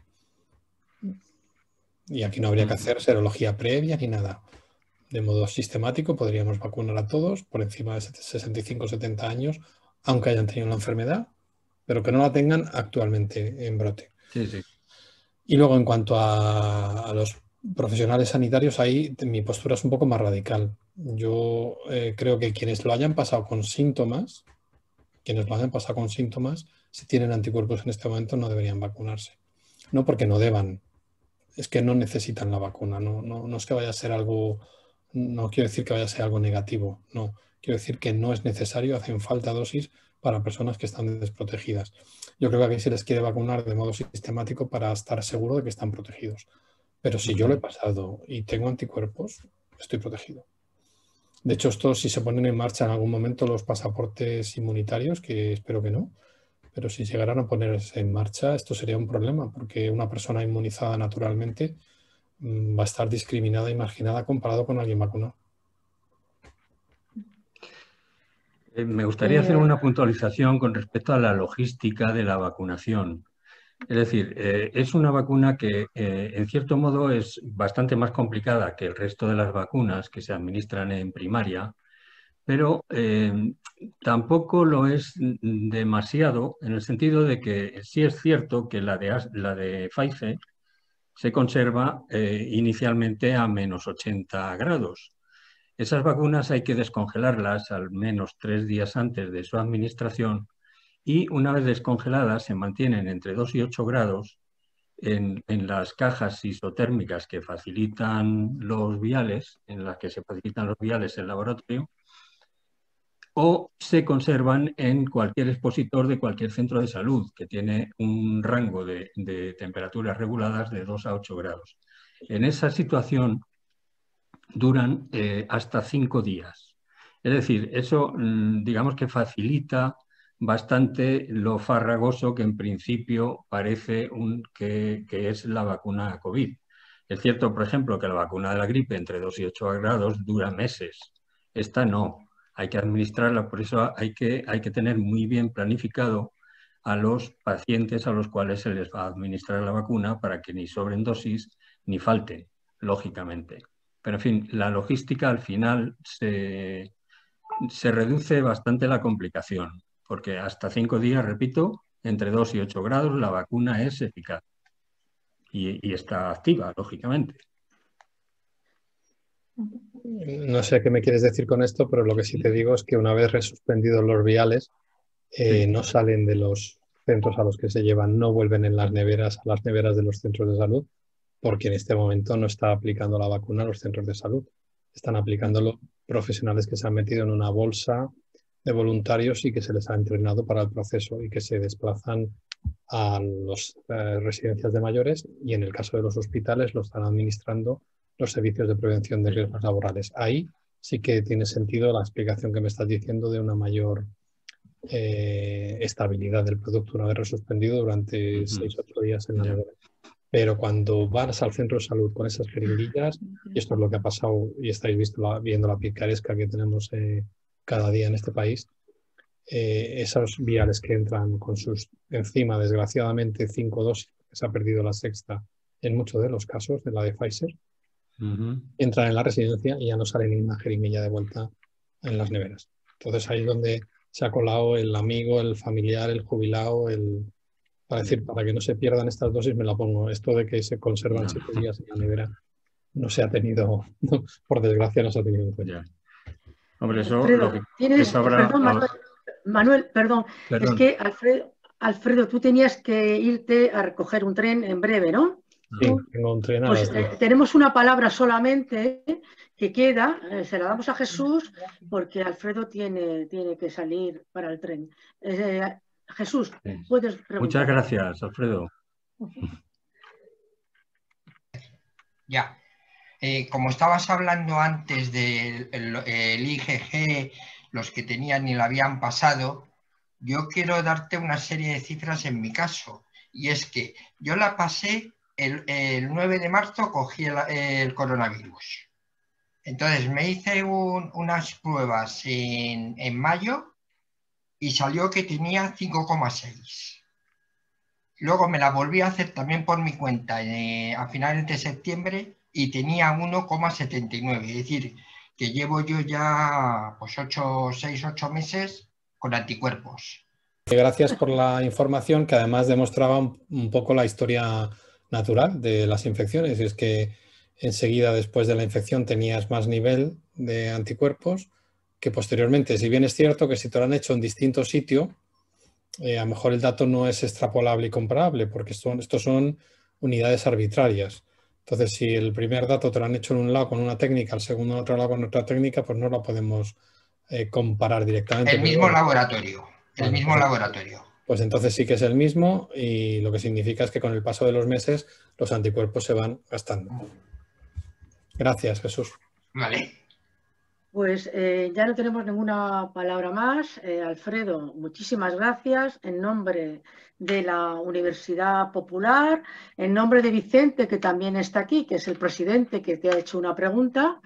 Y aquí no habría que hacer serología previa ni nada. De modo sistemático podríamos vacunar a todos por encima de 65 70 años, aunque hayan tenido la enfermedad, pero que no la tengan actualmente en brote. Sí, sí. Y luego, en cuanto a, los profesionales sanitarios, ahí mi postura es un poco más radical. Yo eh, creo que quienes lo hayan pasado con síntomas, quienes lo hayan pasado con síntomas, si tienen anticuerpos en este momento, no deberían vacunarse. No porque no deban, es que no necesitan la vacuna. No, no es que vaya a ser algo, no quiero decir que vaya a ser algo negativo, no. Quiero decir que no es necesario, hacen falta dosis para personas que están desprotegidas yo creo que aquí se les quiere vacunar de modo sistemático para estar seguro de que están protegidos. Pero si yo lo he pasado y tengo anticuerpos, estoy protegido. De hecho, esto si se ponen en marcha en algún momento los pasaportes inmunitarios, que espero que no, pero si llegaran a ponerse en marcha, esto sería un problema, porque una persona inmunizada naturalmente mm, va a estar discriminada y marginada comparado con alguien vacunado. Eh, me gustaría hacer eh, una puntualización con respecto a la logística de la vacunación. Es decir, eh, es una vacuna que en cierto modo es bastante más complicada que el resto de las vacunas que se administran en primaria, pero tampoco lo es demasiado en el sentido de que sí es cierto que la de, la de Pfizer se conserva inicialmente a menos 80 grados esas vacunas hay que descongelarlas al menos tres días antes de su administración y una vez descongeladas se mantienen entre 2 y 8 grados en, las cajas isotérmicas que facilitan los viales, en las que se facilitan los viales en laboratorio, o se conservan en cualquier expositor de cualquier centro de salud que tiene un rango de, de temperaturas reguladas de 2 a 8 grados. En esa situación, duran eh, hasta cinco días. Es decir, eso mm, digamos que facilita bastante lo farragoso que en principio parece un, que, es la vacuna COVID. Es cierto, por ejemplo, que la vacuna de la gripe entre 2 y 8 grados dura meses. Esta no, hay que administrarla, por eso hay que, hay que tener muy bien planificado a los pacientes a los cuales se les va a administrar la vacuna para que ni sobren dosis ni falten, lógicamente. Pero en fin, la logística al final se, reduce bastante la complicación, porque hasta cinco días, repito, entre 2 y 8 grados la vacuna es eficaz y, está activa, lógicamente. No sé qué me quieres decir con esto, pero lo que sí te digo es que una vez resuspendidos los viales, eh, no salen de los centros a los que se llevan, no vuelven en las neveras, a las neveras de los centros de salud, porque en este momento no está aplicando la vacuna a los centros de salud. Están aplicando los profesionales que se han metido en una bolsa de voluntarios y que se les ha entrenado para el proceso y que se desplazan a las eh, residencias de mayores y en el caso de los hospitales lo están administrando los servicios de prevención de riesgos laborales. Ahí sí que tiene sentido la explicación que me estás diciendo de una mayor eh, estabilidad del producto una vez resuspendido durante seis o ocho días en la pero cuando vas al centro de salud con esas jeringuillas, y esto es lo que ha pasado, y estáis viendo la picaresca que tenemos eh, cada día en este país, eh, esos viales que entran con sus encima, desgraciadamente, cinco dosis, se ha perdido la sexta en muchos de los casos de la de Pfizer, entran en la residencia y ya no sale ninguna jeringuilla de vuelta en las neveras. Entonces ahí es donde se ha colado el amigo, el familiar, el jubilado, el, decir, para que no se pierdan estas dosis, me la pongo. Esto de que se conservan siete días en la nevera no se ha tenido, [laughs] por desgracia no se ha tenido Hombre, eso Manuel, perdón. Es que Alfredo, tú tenías que irte a recoger un tren en breve, ¿no? tengo un tren pues, eh, tenemos una palabra solamente ¿eh? que queda, eh, se la damos a Jesús porque Alfredo tiene, tiene que salir para el tren. Jesús, puedes Muchas gracias, Alfredo. [laughs] Ya. Eh, como estabas hablando antes del IGG, los que tenían y la habían pasado, yo quiero darte una serie de cifras en mi caso. Y es que yo la pasé el, 9 de marzo, cogí el, coronavirus. Entonces me hice unas pruebas en mayo y salió que tenía 5,6. Luego me la volví a hacer también por mi cuenta eh, a finales de septiembre y tenía 1,79. Es decir, que llevo yo ya pues 8, 6, 8 meses con anticuerpos. Eh, gracias por la información que además demostraba un poco la historia natural de las infecciones. Es que enseguida después de la infección tenías más nivel de anticuerpos que posteriormente, si bien es cierto que si te lo han hecho en distinto sitio, eh, a lo mejor el dato no es extrapolable y comparable, porque son, estos son unidades arbitrarias. Entonces, si el primer dato te lo han hecho en un lado con una técnica, el segundo en otro lado con otra técnica, pues no lo podemos eh, comparar directamente. El mismo laboratorio, el mismo pues, laboratorio. Pues entonces sí que es el mismo y lo que significa es que con el paso de los meses los anticuerpos se van gastando. Gracias, Jesús. Vale. Pues eh, ya no tenemos ninguna palabra más. Eh, Alfredo, muchísimas gracias en nombre de la Universidad Popular, en nombre de Vicente, que también está aquí, que es el presidente que te ha hecho una pregunta.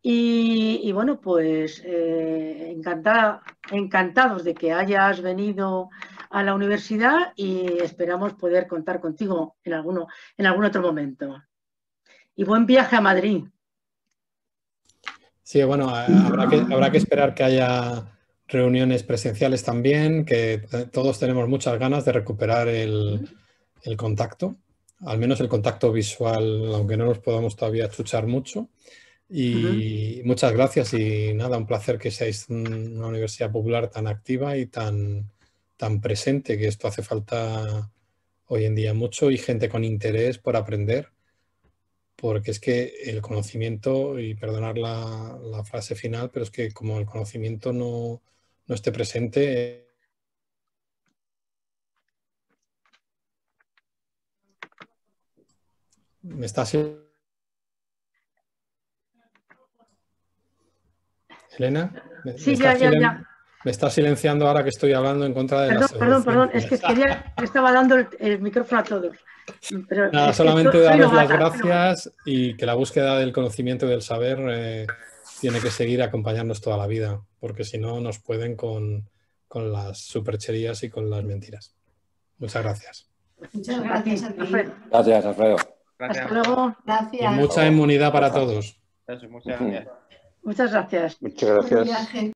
Y, bueno, pues eh, encantados de que hayas venido a la universidad y esperamos poder contar contigo en, alguno, en algún otro momento. Y buen viaje a Madrid. Sí, bueno, eh, habrá que, habrá que esperar que haya reuniones presenciales también, que eh, todos tenemos muchas ganas de recuperar el, contacto, al menos el contacto visual, aunque no nos podamos todavía escuchar mucho. Y muchas gracias y nada, un placer que seáis una universidad popular tan activa y tan, tan presente, que esto hace falta hoy en día mucho y gente con interés por aprender porque es que el conocimiento, y perdonar la, frase final, pero es que como el conocimiento no, esté presente, me estás Elena ¿Me, sí, ya, está ya, ya. me estás silenciando ahora que estoy hablando en contra de perdón, perdón perdón es que quería, estaba dando el micrófono a todos Nada, solamente damos las gracias y que la búsqueda del conocimiento y del saber eh, tiene que seguir acompañándonos toda la vida, porque si no nos pueden con, las supercherías y con las mentiras. Muchas gracias. Muchas gracias Alfredo. Gracias, Alfredo. Gracias. Hasta luego. Gracias. mucha inmunidad para todos. muchas gracias. Muchas gracias. Muchas gracias.